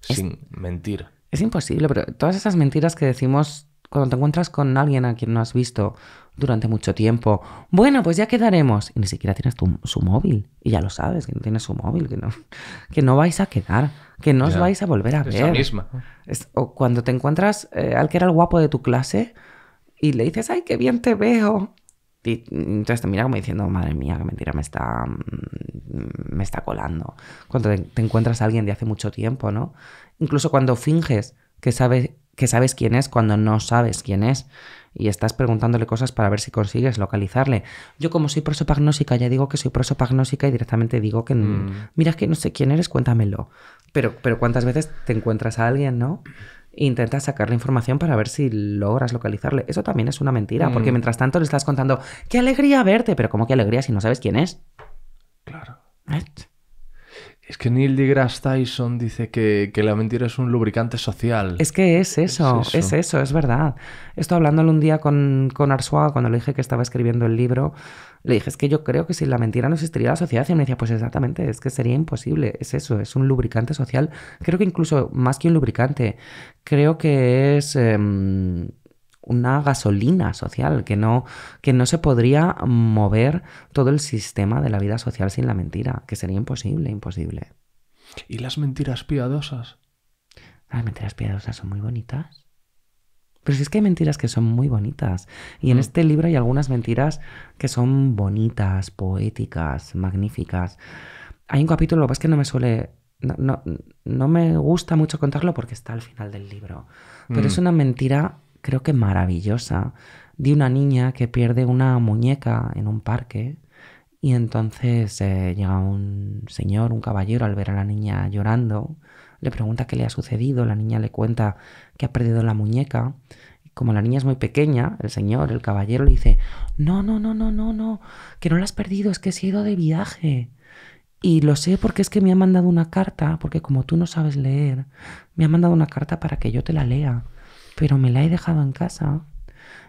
sin mentir. Es imposible, pero todas esas mentiras que decimos cuando te encuentras con alguien a quien no has visto durante mucho tiempo, bueno, pues ya quedaremos. Y ni siquiera tienes tu, su móvil. Y ya lo sabes, que no tienes su móvil, que no, que no vais a quedar, que no os vais a volver a ver. misma. o cuando te encuentras eh, al que era el guapo de tu clase y le dices, ay, qué bien te veo entonces te mira como diciendo, madre mía, qué mentira me está, mm, me está colando. Cuando te, encuentras a alguien de hace mucho tiempo, ¿no? Incluso cuando finges que sabes, que sabes quién es, cuando no sabes quién es, y estás preguntándole cosas para ver si consigues localizarle. Yo como soy prosopagnósica, ya digo que soy prosopagnósica y directamente digo que, mm. mira, que no sé quién eres, cuéntamelo. Pero, pero cuántas veces te encuentras a alguien, ¿no? intentas sacar la información para ver si logras localizarle. Eso también es una mentira, porque mm. mientras tanto le estás contando, qué alegría verte, pero ¿cómo qué alegría si no sabes quién es? Claro. ¿Eh? Es que Neil deGrasse Tyson dice que, la mentira es un lubricante social. Es que es eso, es eso, es, verdad. Esto hablándolo un día con, con cuando le dije que estaba escribiendo el libro, le dije, es que yo creo que si la mentira no existiría la sociedad. Y me decía, pues exactamente, es que sería imposible. Es eso, es un lubricante social. Creo que incluso más que un lubricante, creo que es em, una gasolina social, que no, que no se podría mover todo el sistema de la vida social sin la mentira, que sería imposible, imposible. ¿Y las mentiras piadosas? Las mentiras piadosas son muy bonitas. Pero si es que hay mentiras que son muy bonitas. Y en mm. este libro hay algunas mentiras que son bonitas, poéticas, magníficas. Hay un capítulo, lo que es que no me suele. No, me gusta mucho contarlo porque está al final del libro. Pero es mm. una mentira, creo que maravillosa, de una niña que pierde una muñeca en un parque. Y entonces eh, llega un señor, un caballero, al ver a la niña llorando le pregunta qué le ha sucedido, la niña le cuenta que ha perdido la muñeca. Como la niña es muy pequeña, el señor, el caballero le dice, no, no, no, no, no, no, que no la has perdido, es que se ha ido de viaje. Y lo sé porque es que me ha mandado una carta, porque como tú no sabes leer, me ha mandado una carta para que yo te la lea, pero me la he dejado en casa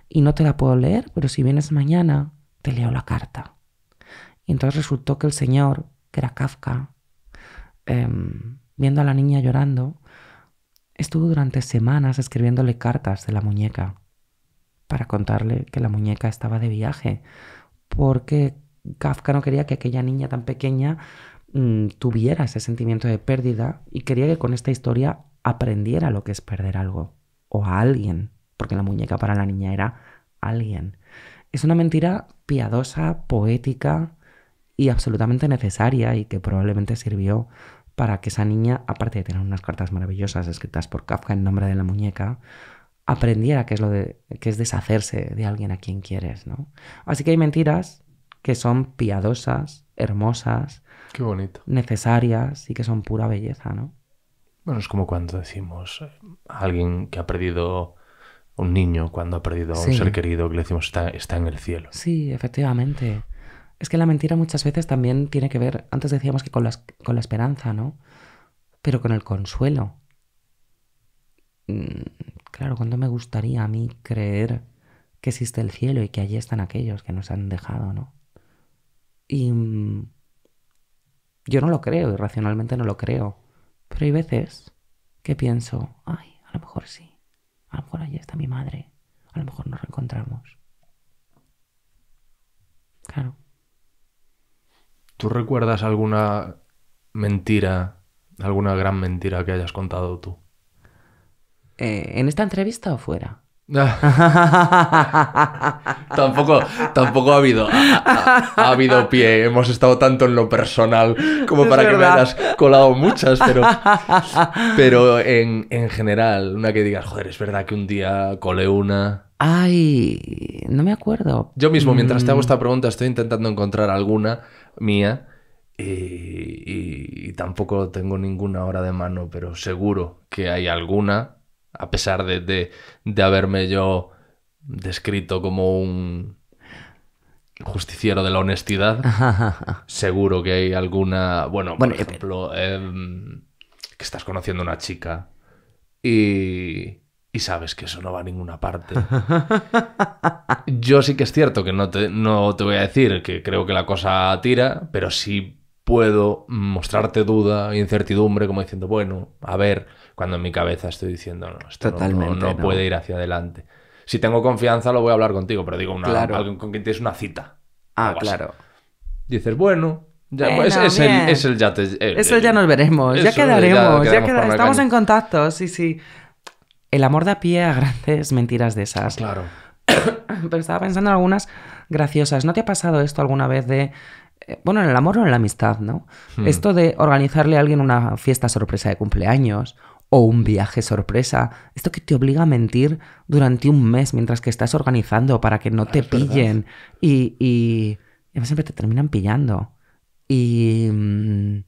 y no te la puedo leer, pero si vienes mañana, te leo la carta. Y entonces resultó que el señor, que era Kafka, eh, viendo a la niña llorando, estuvo durante semanas escribiéndole cartas de la muñeca para contarle que la muñeca estaba de viaje, porque Kafka no quería que aquella niña tan pequeña mm, tuviera ese sentimiento de pérdida y quería que con esta historia aprendiera lo que es perder algo o a alguien, porque la muñeca para la niña era alguien. Es una mentira piadosa, poética y absolutamente necesaria y que probablemente sirvió para que esa niña, aparte de tener unas cartas maravillosas escritas por Kafka en nombre de la muñeca, aprendiera qué es lo de es deshacerse de alguien a quien quieres, ¿no? Así que hay mentiras que son piadosas, hermosas, necesarias y que son pura belleza, ¿no? Bueno, es como cuando decimos a eh, alguien que ha perdido un niño, cuando ha perdido un ser querido, que le decimos está, está en el cielo. Sí, efectivamente. Es que la mentira muchas veces también tiene que ver, antes decíamos que con la, con la esperanza, ¿no? Pero con el consuelo. Mm, claro, cuando me gustaría a mí creer que existe el cielo y que allí están aquellos que nos han dejado, ¿no? Y mm, yo no lo creo, irracionalmente no lo creo. Pero hay veces que pienso, ay, a lo mejor sí, a lo mejor allí está mi madre, a lo mejor nos reencontramos. Claro. ¿Tú recuerdas alguna mentira, alguna gran mentira que hayas contado tú? Eh, ¿En esta entrevista o fuera? tampoco, tampoco ha habido, ha, habido pie. Hemos estado tanto en lo personal como para que me hayas colado muchas, pero, pero en, general, una que digas, joder, es verdad que un día colé una. Ay, no me acuerdo. Yo mismo, mientras te hago mm. esta pregunta, estoy intentando encontrar alguna mía y, tampoco tengo ninguna hora de mano, pero seguro que hay alguna, a pesar de, de, haberme yo descrito como un justiciero de la honestidad, seguro que hay alguna, bueno, por eh, ejemplo, em, que estás conociendo a una chica y y sabes que eso no va a ninguna parte. Yo sí que es cierto que no te, no te voy a decir que creo que la cosa tira, pero sí puedo mostrarte duda, e incertidumbre, como diciendo, bueno, a ver, cuando en mi cabeza estoy diciendo, no, no, puede ir hacia adelante. Si tengo confianza, lo voy a hablar contigo, pero digo, una, alguien con quien tienes una cita. Ah, claro. Dices, bueno, ya, pues, es, el, ya te, ya nos veremos, ya quedaremos, ya, estamos en contacto, sí, sí el amor da pie a grandes mentiras de esas. Claro. Pero estaba pensando en algunas graciosas. ¿No te ha pasado esto alguna vez de... Eh, bueno, en el amor o en la amistad, ¿no? Hmm. Esto de organizarle a alguien una fiesta sorpresa de cumpleaños o un viaje sorpresa. Esto que te obliga a mentir durante un mes mientras que estás organizando para que no ah, te pillen. Y, y, siempre te terminan pillando. Y mm,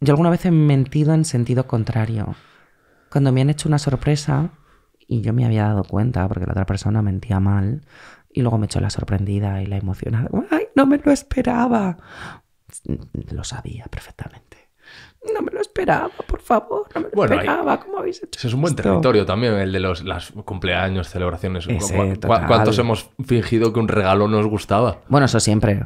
yo alguna vez he mentido en sentido contrario cuando me han hecho una sorpresa y yo me había dado cuenta porque la otra persona mentía mal y luego me echó la sorprendida y la emocionada. ¡Ay, no me lo esperaba! Lo sabía perfectamente. No me lo esperaba, por favor, no me lo esperaba. ¿Cómo habéis hecho? Ese es un buen territorio también, el de los cumpleaños, celebraciones. ¿Cuántos hemos fingido que un regalo nos gustaba? Bueno, eso siempre.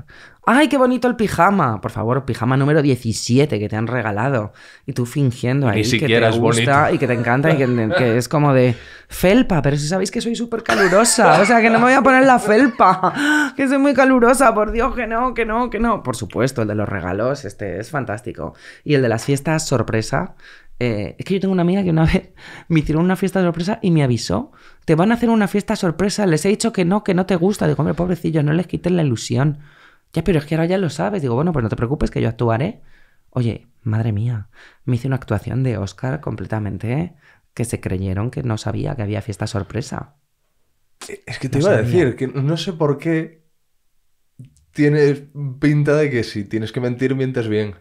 ¡Ay, qué bonito el pijama! Por favor, pijama número 17 que te han regalado. Y tú fingiendo ahí que te gusta y que te encanta y que, es como de felpa, pero si sabéis que soy súper calurosa. O sea, que no me voy a poner la felpa. Que soy muy calurosa, por Dios, que no, que no, que no. Por supuesto, el de los regalos, este es fantástico. Y el de las fiestas sorpresa, eh, es que yo tengo una amiga que una vez me hicieron una fiesta sorpresa y me avisó. Te van a hacer una fiesta sorpresa, les he dicho que no, que no te gusta. Digo, hombre, pobrecillo, no les quiten la ilusión. Ya, pero es que ahora ya lo sabes. Digo, bueno, pues no te preocupes que yo actuaré. Oye, madre mía, me hice una actuación de Oscar completamente, ¿eh? que se creyeron que no sabía que había fiesta sorpresa. Es que te iba a decir que no sé por qué tienes pinta de que si tienes que mentir, mientes bien.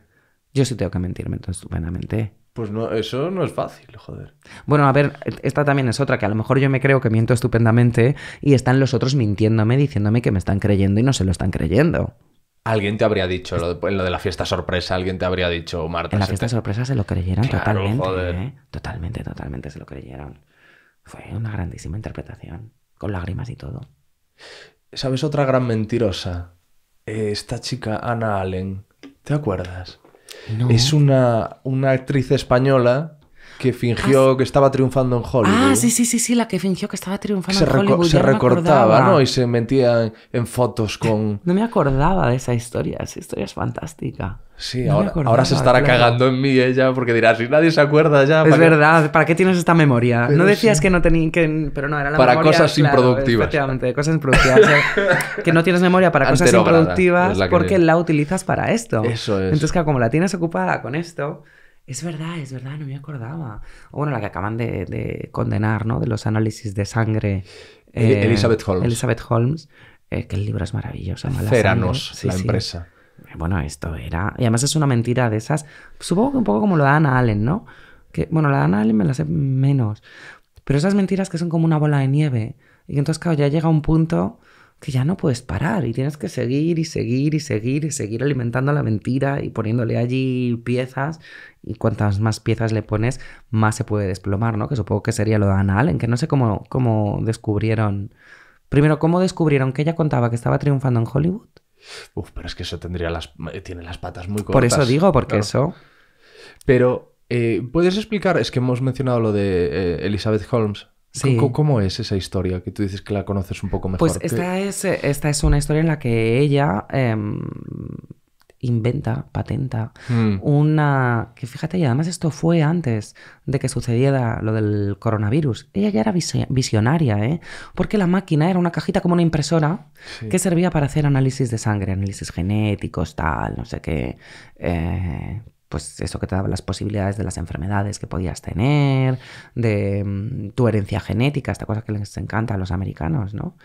Yo sí tengo que mentir, miento estupendamente. Pues no, eso no es fácil, joder. Bueno, a ver, esta también es otra, que a lo mejor yo me creo que miento estupendamente y están los otros mintiéndome, diciéndome que me están creyendo y no se lo están creyendo. Alguien te habría dicho, en lo de la fiesta sorpresa, alguien te habría dicho, Marta. En la fiesta sorpresa se lo creyeron totalmente. Joder. ¿eh? Totalmente, totalmente se lo creyeron. Fue una grandísima interpretación, con lágrimas y todo. ¿Sabes otra gran mentirosa? Eh, esta chica, Ana Allen, ¿te acuerdas? Es una, una actriz española que fingió que estaba triunfando en Hollywood. Ah, sí, sí, sí, sí, la que fingió que estaba triunfando en Hollywood. Se recortaba, no, Y se metía en, fotos con... No me acordaba de esa historia, esa historia es fantástica. Sí, ahora, se estará cagando en mí ella porque dirá, si nadie se acuerda ya... Es verdad, ¿para qué tienes esta memoria? no decías que no tenía... Que... Pero no, era la memoria... Para cosas improductivas. Efectivamente, cosas improductivas. que no tienes memoria para cosas improductivas porque la utilizas para esto. Eso es. Entonces, claro, como la tienes ocupada con esto... Es verdad, es verdad, no me acordaba. O bueno, la que acaban de, condenar, ¿no? De los análisis de sangre. Eh, Elizabeth Holmes. Elizabeth Holmes, eh, que el libro es maravilloso. Ceranos, la empresa. Bueno, esto era. Y además es una mentira de esas. Supongo que un poco como lo dan a Allen, ¿no? Que, bueno, la de Ana Allen me la sé menos. Pero esas mentiras que son como una bola de nieve. Y entonces, claro, ya llega un punto que ya no puedes parar y tienes que seguir y seguir y seguir y seguir alimentando la mentira y poniéndole allí piezas y cuantas más piezas le pones más se puede desplomar, ¿no? Que supongo que sería lo de en que no sé cómo, descubrieron, primero, cómo descubrieron que ella contaba que estaba triunfando en Hollywood. Uf, pero es que eso tendría las, eh, tiene las patas muy cortas. Por eso digo, porque eso... Pero, eh, ¿puedes explicar? Es que hemos mencionado lo de eh, Elizabeth Holmes. ¿Cómo, es esa historia que tú dices que la conoces un poco mejor? Pues esta, es, una historia en la que ella em, inventa, patenta hmm. una... Que fíjate, y además esto fue antes de que sucediera lo del coronavirus. Ella ya era visionaria, ¿eh? Porque la máquina era una cajita como una impresora que servía para hacer análisis de sangre, análisis genéticos, tal, no sé qué. Eh, pues eso que te daba las posibilidades de las enfermedades que podías tener, de mm, tu herencia genética, esta cosa que les encanta a los americanos, ¿no?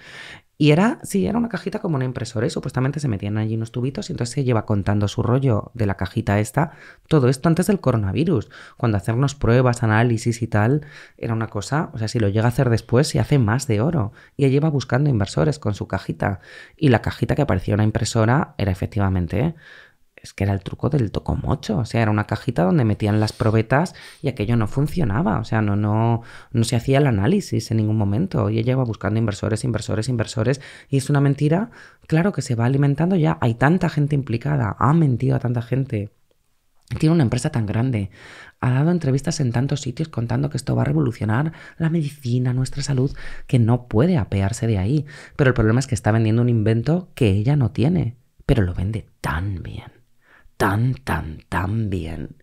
Y era, sí, era una cajita como una impresora y supuestamente se metían allí unos tubitos y entonces se lleva contando su rollo de la cajita esta, todo esto antes del coronavirus, cuando hacernos pruebas, análisis y tal, era una cosa, o sea, si lo llega a hacer después, se hace más de oro. Y lleva va buscando inversores con su cajita. Y la cajita que parecía una impresora era efectivamente es que era el truco del tocomocho, o sea, era una cajita donde metían las probetas y aquello no funcionaba, o sea, no, no, se hacía el análisis en ningún momento. Y ella iba buscando inversores, inversores, inversores, y es una mentira, claro que se va alimentando ya, hay tanta gente implicada, ha mentido a tanta gente. Tiene una empresa tan grande, ha dado entrevistas en tantos sitios contando que esto va a revolucionar la medicina, nuestra salud, que no puede apearse de ahí. Pero el problema es que está vendiendo un invento que ella no tiene, pero lo vende tan bien tan, tan, tan bien.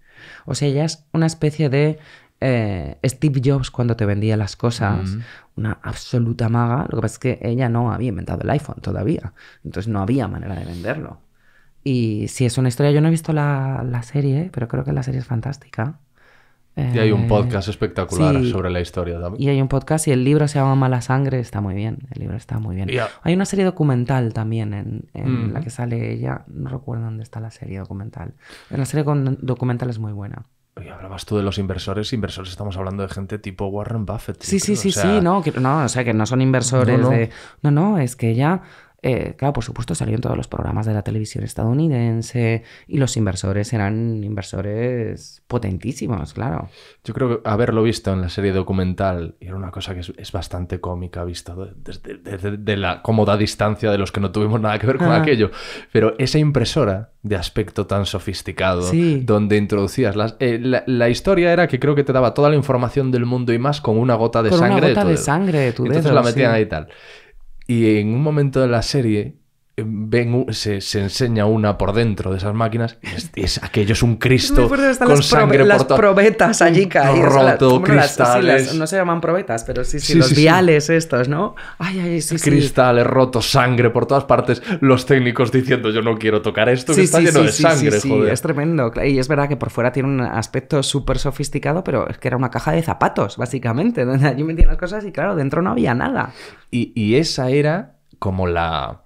O sea, ella es una especie de eh, Steve Jobs cuando te vendía las cosas, una absoluta maga. Lo que pasa es que ella no había inventado el iPhone todavía, entonces no había manera de venderlo. Y si es una historia, yo no he visto la, la serie, pero creo que la serie es fantástica y hay un eh, podcast espectacular sobre la historia también. Y hay un podcast y el libro se llama Mala Sangre, está muy bien, el libro está muy bien. Hay una serie documental también en, mm. la que sale ella, no recuerdo dónde está la serie documental. La serie documental es muy buena. Y hablabas tú de los inversores, inversores estamos hablando de gente tipo Warren Buffett. Sí, sí, sí, sí, no, no, o sea, que no son inversores No, no, es que ella eh, claro, por supuesto en todos los programas de la televisión estadounidense y los inversores eran inversores potentísimos, claro. Yo creo que haberlo visto en la serie documental era una cosa que es, bastante cómica, visto desde, la cómoda distancia de los que no tuvimos nada que ver con aquello. Pero esa impresora de aspecto tan sofisticado, donde introducías eh, la, historia era que creo que te daba toda la información del mundo y más con una gota de con sangre. Una gota de, sangre Entonces la metían ahí y tal. Y en un momento de la serie se, enseña una por dentro de esas máquinas. Es, aquello es un Cristo con las sangre Las probetas allí caídas. Roto, cristales. no se llaman probetas, pero sí, sí, los viales estos, ¿no? Cristales rotos, sangre por todas partes. Los técnicos diciendo yo no quiero tocar esto, que está lleno de sangre, joder. es tremendo. Y es verdad que por fuera tiene un aspecto súper sofisticado, pero es que era una caja de zapatos, básicamente, donde allí metían las cosas y claro, dentro no había nada. y esa era como la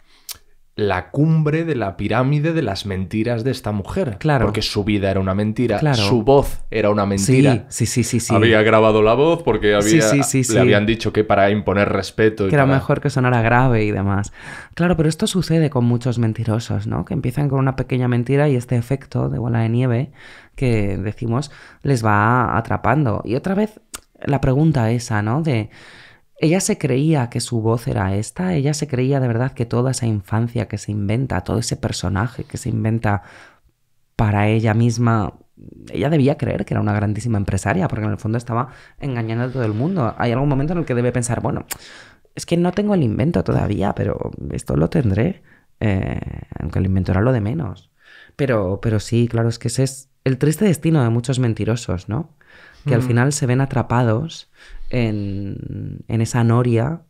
la cumbre de la pirámide de las mentiras de esta mujer. Claro. Porque su vida era una mentira, su voz era una mentira. Sí, sí, sí, sí, Había grabado la voz porque le habían dicho que para imponer respeto. que era mejor que sonara grave y demás. Claro, pero esto sucede con muchos mentirosos, ¿no? Que empiezan con una pequeña mentira y este efecto de bola de nieve que decimos les va atrapando. Y otra vez la pregunta esa, ¿no? De ella se creía que su voz era esta, ella se creía de verdad que toda esa infancia que se inventa, todo ese personaje que se inventa para ella misma, ella debía creer que era una grandísima empresaria, porque en el fondo estaba engañando a todo el mundo. Hay algún momento en el que debe pensar, bueno, es que no tengo el invento todavía, pero esto lo tendré, eh, aunque el invento era lo de menos. Pero, pero sí, claro, es que ese es el triste destino de muchos mentirosos, ¿no? que al mm. final se ven atrapados en, esa noria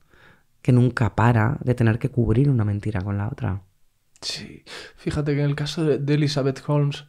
que nunca para de tener que cubrir una mentira con la otra. Sí, fíjate que en el caso de, Elizabeth Holmes,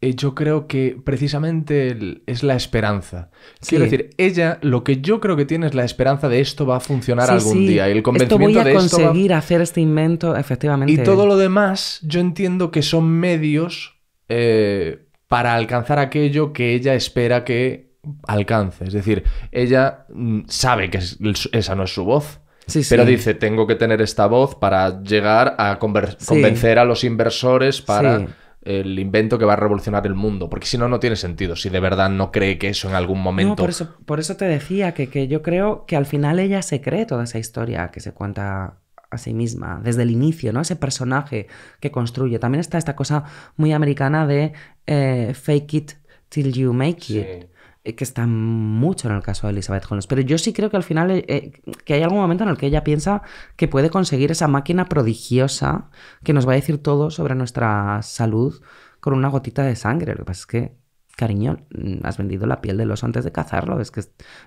eh, yo creo que precisamente es la esperanza. Quiero decir, ella lo que yo creo que tiene es la esperanza de esto va a funcionar algún día y el convencimiento esto voy a conseguir hacer este invento, efectivamente. Y todo lo demás, yo entiendo que son medios eh, para alcanzar aquello que ella espera que alcance. Es decir, ella mm, sabe que esa no es su voz. pero dice, tengo que tener esta voz para llegar a convencer a los inversores para el invento que va a revolucionar el mundo. Porque si no, no tiene sentido. Si de verdad no cree que eso en algún momento. por, eso, te decía que, yo creo que al final ella se cree toda esa historia que se cuenta a sí misma desde el inicio, ¿no? Ese personaje que construye. También está esta cosa muy americana de eh, fake it till you make it. Eh, que está mucho en el caso de Elizabeth Holmes. Pero yo sí creo que al final eh, eh, que hay algún momento en el que ella piensa que puede conseguir esa máquina prodigiosa que nos va a decir todo sobre nuestra salud con una gotita de sangre. Lo que pasa es que, cariño, mm, has vendido la piel de los antes de cazarlo. Es que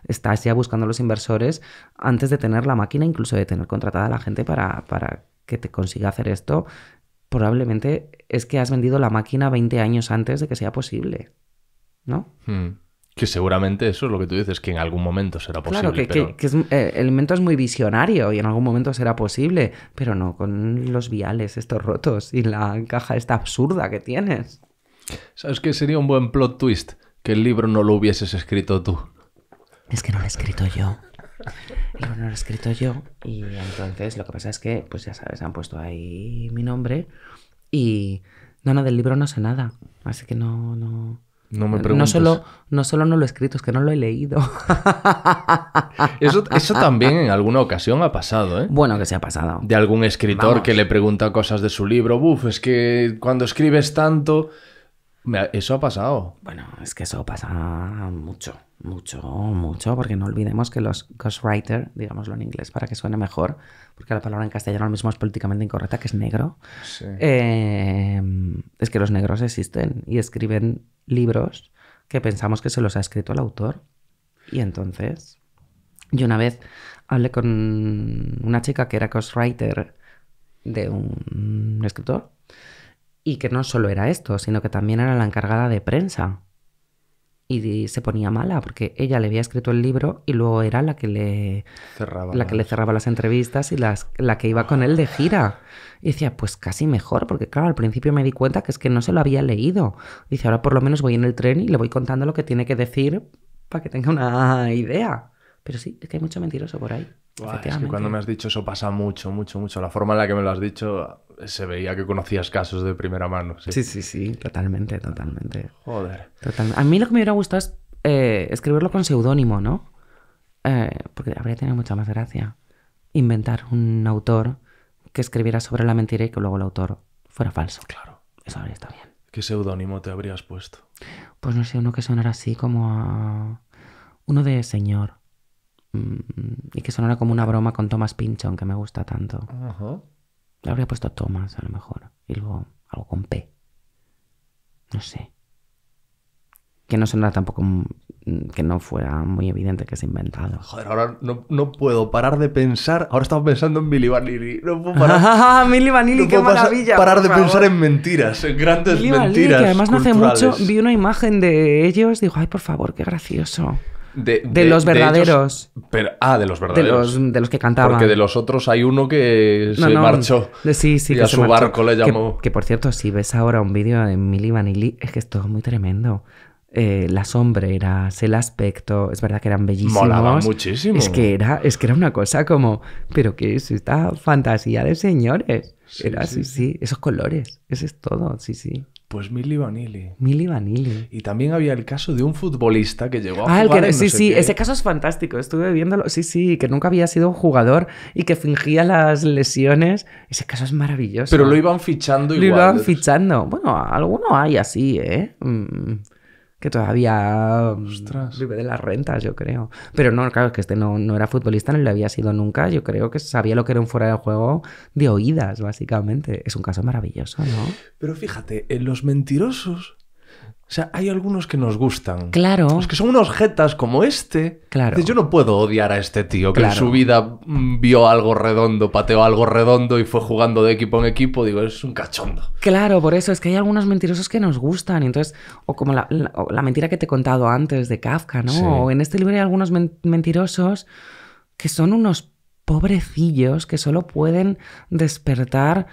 estás ya buscando los inversores antes de tener la máquina, incluso de tener contratada a la gente para, para que te consiga hacer esto. Probablemente es que has vendido la máquina 20 años antes de que sea posible. ¿No? Hmm. Que seguramente eso es lo que tú dices, que en algún momento será posible. Claro, que, eh, el elemento es muy visionario y en algún momento será posible, pero no con los viales estos rotos y la caja esta absurda que tienes. ¿Sabes qué sería un buen plot twist? Que el libro no lo hubieses escrito tú. Es que no lo he escrito yo. El libro no lo he escrito yo. Y entonces lo que pasa es que, pues ya sabes, han puesto ahí mi nombre y... No, no, del libro no sé nada. Así que no, no... No me No solo, no solo no lo he escrito, es que no lo he leído. eso, también en alguna ocasión ha pasado, ¿eh? Bueno, que se ha pasado. De algún escritor que le pregunta cosas de su libro. Buf, es que cuando escribes tanto eso ha pasado. Bueno, es que eso pasa mucho, mucho, mucho, porque no olvidemos que los ghostwriter, digámoslo en inglés para que suene mejor, porque la palabra en castellano lo mismo es políticamente incorrecta, que es negro, eh, es que los negros existen y escriben libros que pensamos que se los ha escrito el autor. Y entonces, yo una vez hablé con una chica que era ghostwriter de un escritor y que no solo era esto, sino que también era la encargada de prensa. Y se ponía mala porque ella le había escrito el libro y luego era la que le cerraba, la que le cerraba las entrevistas y las, la que iba con él de gira. Y decía, pues casi mejor, porque claro, al principio me di cuenta que es que no se lo había leído. Dice, ahora por lo menos voy en el tren y le voy contando lo que tiene que decir para que tenga una idea. Pero sí, es que hay mucho mentiroso por ahí. es que cuando me has dicho eso pasa mucho, mucho, mucho. La forma en la que me lo has dicho se veía que conocías casos de primera mano. Sí, sí, sí, totalmente, totalmente. Joder. A mí lo que me hubiera gustado es eh, escribirlo con seudónimo, ¿no? Eh, porque habría tenido mucha más gracia inventar un autor que escribiera sobre la mentira y que luego el autor fuera falso. Claro. Eso habría estado bien. ¿Qué seudónimo te habrías puesto? Pues no sé, uno que sonara así como a... Uno de señor. Mm, y que sonara como una broma con Thomas Pinchon, que me gusta tanto. Le habría puesto Thomas, a lo mejor. Y luego algo con P. No sé. Que no sonara tampoco. Mm, que no fuera muy evidente que se ha inventado. Joder, ahora no, puedo parar de pensar. Ahora estaba pensando en Milli Vanilli. No puedo parar. Ah, ah, Vanilli, qué maravilla! Parar de pensar en mentiras, en grandes mentiras. además no hace mucho vi una imagen de ellos. Digo, ay, por favor, qué gracioso. De, los verdaderos. pero, ah, de los verdaderos. De los, que cantaban. Porque de los otros hay uno que se marchó. Sí, sí. Y a su barco le llamó. Que, por cierto, si ves ahora un vídeo de Milly Vanilli, es que es todo muy tremendo. Eh, las sombreras, el aspecto, es verdad que eran bellísimos. Molaban muchísimo. Es que era, es que era una cosa como, pero ¿qué es esta fantasía de señores? era sí, sí, esos colores, ese es todo, sí, sí. Pues Milly Vanilli. Milly Y también había el caso de un futbolista que llegó a ah, El que, sí, sí, ese caso es fantástico. Estuve viéndolo. Sí, sí, que nunca había sido un jugador y que fingía las lesiones. Ese caso es maravilloso. Pero lo iban fichando igual. Lo iban fichando. Bueno, alguno hay así, ¿eh? Mm que todavía Ostras. Mm, vive de las rentas, yo creo. Pero no, claro, es que este no, no era futbolista, no lo había sido nunca. Yo creo que sabía lo que era un fuera de juego de oídas, básicamente. Es un caso maravilloso, ¿no? Pero fíjate, en los mentirosos o sea, hay algunos que nos gustan. Claro. Los que son unos jetas como este. Claro. Yo no puedo odiar a este tío que en su vida mm, vio algo redondo, pateó algo redondo y fue jugando de equipo en equipo. Digo, es un cachondo. Claro, por eso es que hay algunos mentirosos que nos gustan. Entonces, o como la, mentira que te he contado antes de Kafka, ¿no? O en este libro hay algunos mentirosos que son unos pobrecillos que solo pueden despertar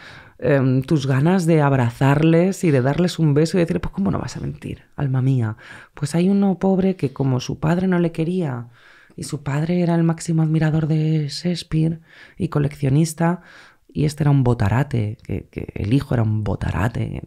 Em, tus ganas de abrazarles y de darles un beso y decir, pues cómo no vas a mentir, alma mía. Pues hay uno pobre que como su padre no le quería y su padre era el máximo admirador de Shakespeare y coleccionista, y este era un botarate, que, el hijo era un botarate,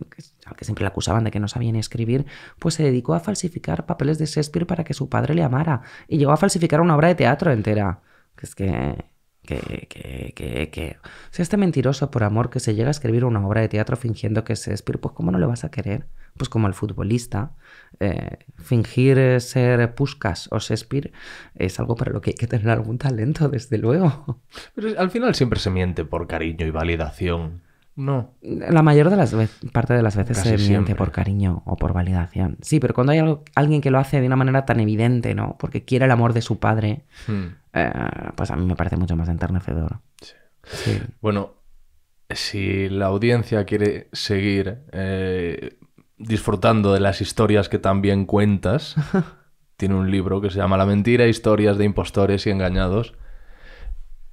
al que, siempre le acusaban de que no sabía ni escribir, pues se dedicó a falsificar papeles de Shakespeare para que su padre le amara. Y llegó a falsificar una obra de teatro entera. Que es que que, que, que, que... sea, este mentiroso por amor que se llega a escribir una obra de teatro fingiendo que es Shakespeare, pues ¿cómo no le vas a querer? Pues como al futbolista, eh, fingir ser Puskas o Shakespeare es algo para lo que hay que tener algún talento, desde luego. Pero al final siempre se miente por cariño y validación. No. La mayor de las parte de las veces se es por cariño o por validación. Sí, pero cuando hay alguien que lo hace de una manera tan evidente, ¿no? Porque quiere el amor de su padre, hmm. eh, pues a mí me parece mucho más enternecedor. Sí. Bueno, si la audiencia quiere seguir eh, disfrutando de las historias que también cuentas, tiene un libro que se llama La mentira, historias de impostores y engañados,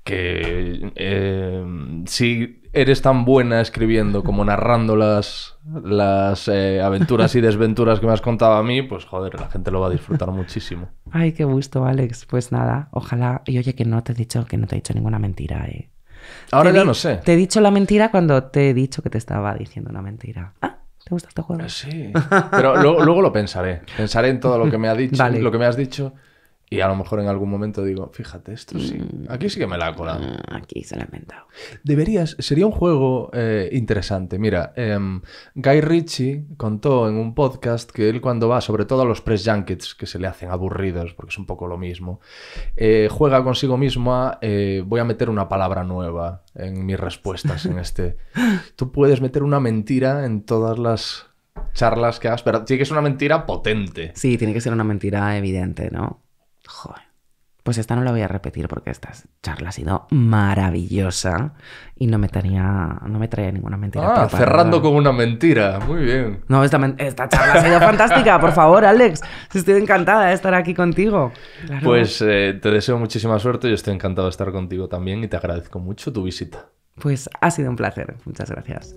que eh, sí eres tan buena escribiendo como narrando las, las eh, aventuras y desventuras que me has contado a mí, pues joder, la gente lo va a disfrutar muchísimo. Ay, qué gusto, Alex. Pues nada, ojalá. Y oye, que no te he dicho, que no te he dicho ninguna mentira, eh. Ahora ya no sé. Te he dicho la mentira cuando te he dicho que te estaba diciendo una mentira. Ah, ¿te gusta este juego? Eh, sí. Pero luego, lo pensaré. Pensaré en todo lo que me ha dicho, lo que me has dicho. Y a lo mejor en algún momento digo, fíjate, esto sí, mm. aquí sí que me la ha colado. Ah, aquí se la he inventado. Deberías, sería un juego eh, interesante. Mira, em, Guy Ritchie contó en un podcast que él cuando va, sobre todo a los press junkets, que se le hacen aburridos, porque es un poco lo mismo, eh, juega consigo mismo a, eh, voy a meter una palabra nueva en mis respuestas en este. Tú puedes meter una mentira en todas las charlas que hagas, pero tiene que ser una mentira potente. Sí, tiene que ser una mentira evidente, ¿no? Pues esta no la voy a repetir porque esta charla ha sido maravillosa y no me, no me traía ninguna mentira. Ah, cerrando con una mentira. Muy bien. No, esta, charla ha sido fantástica. Por favor, Alex, estoy encantada de estar aquí contigo. Pues eh, te deseo muchísima suerte. y estoy encantado de estar contigo también y te agradezco mucho tu visita. Pues ha sido un placer. Muchas gracias.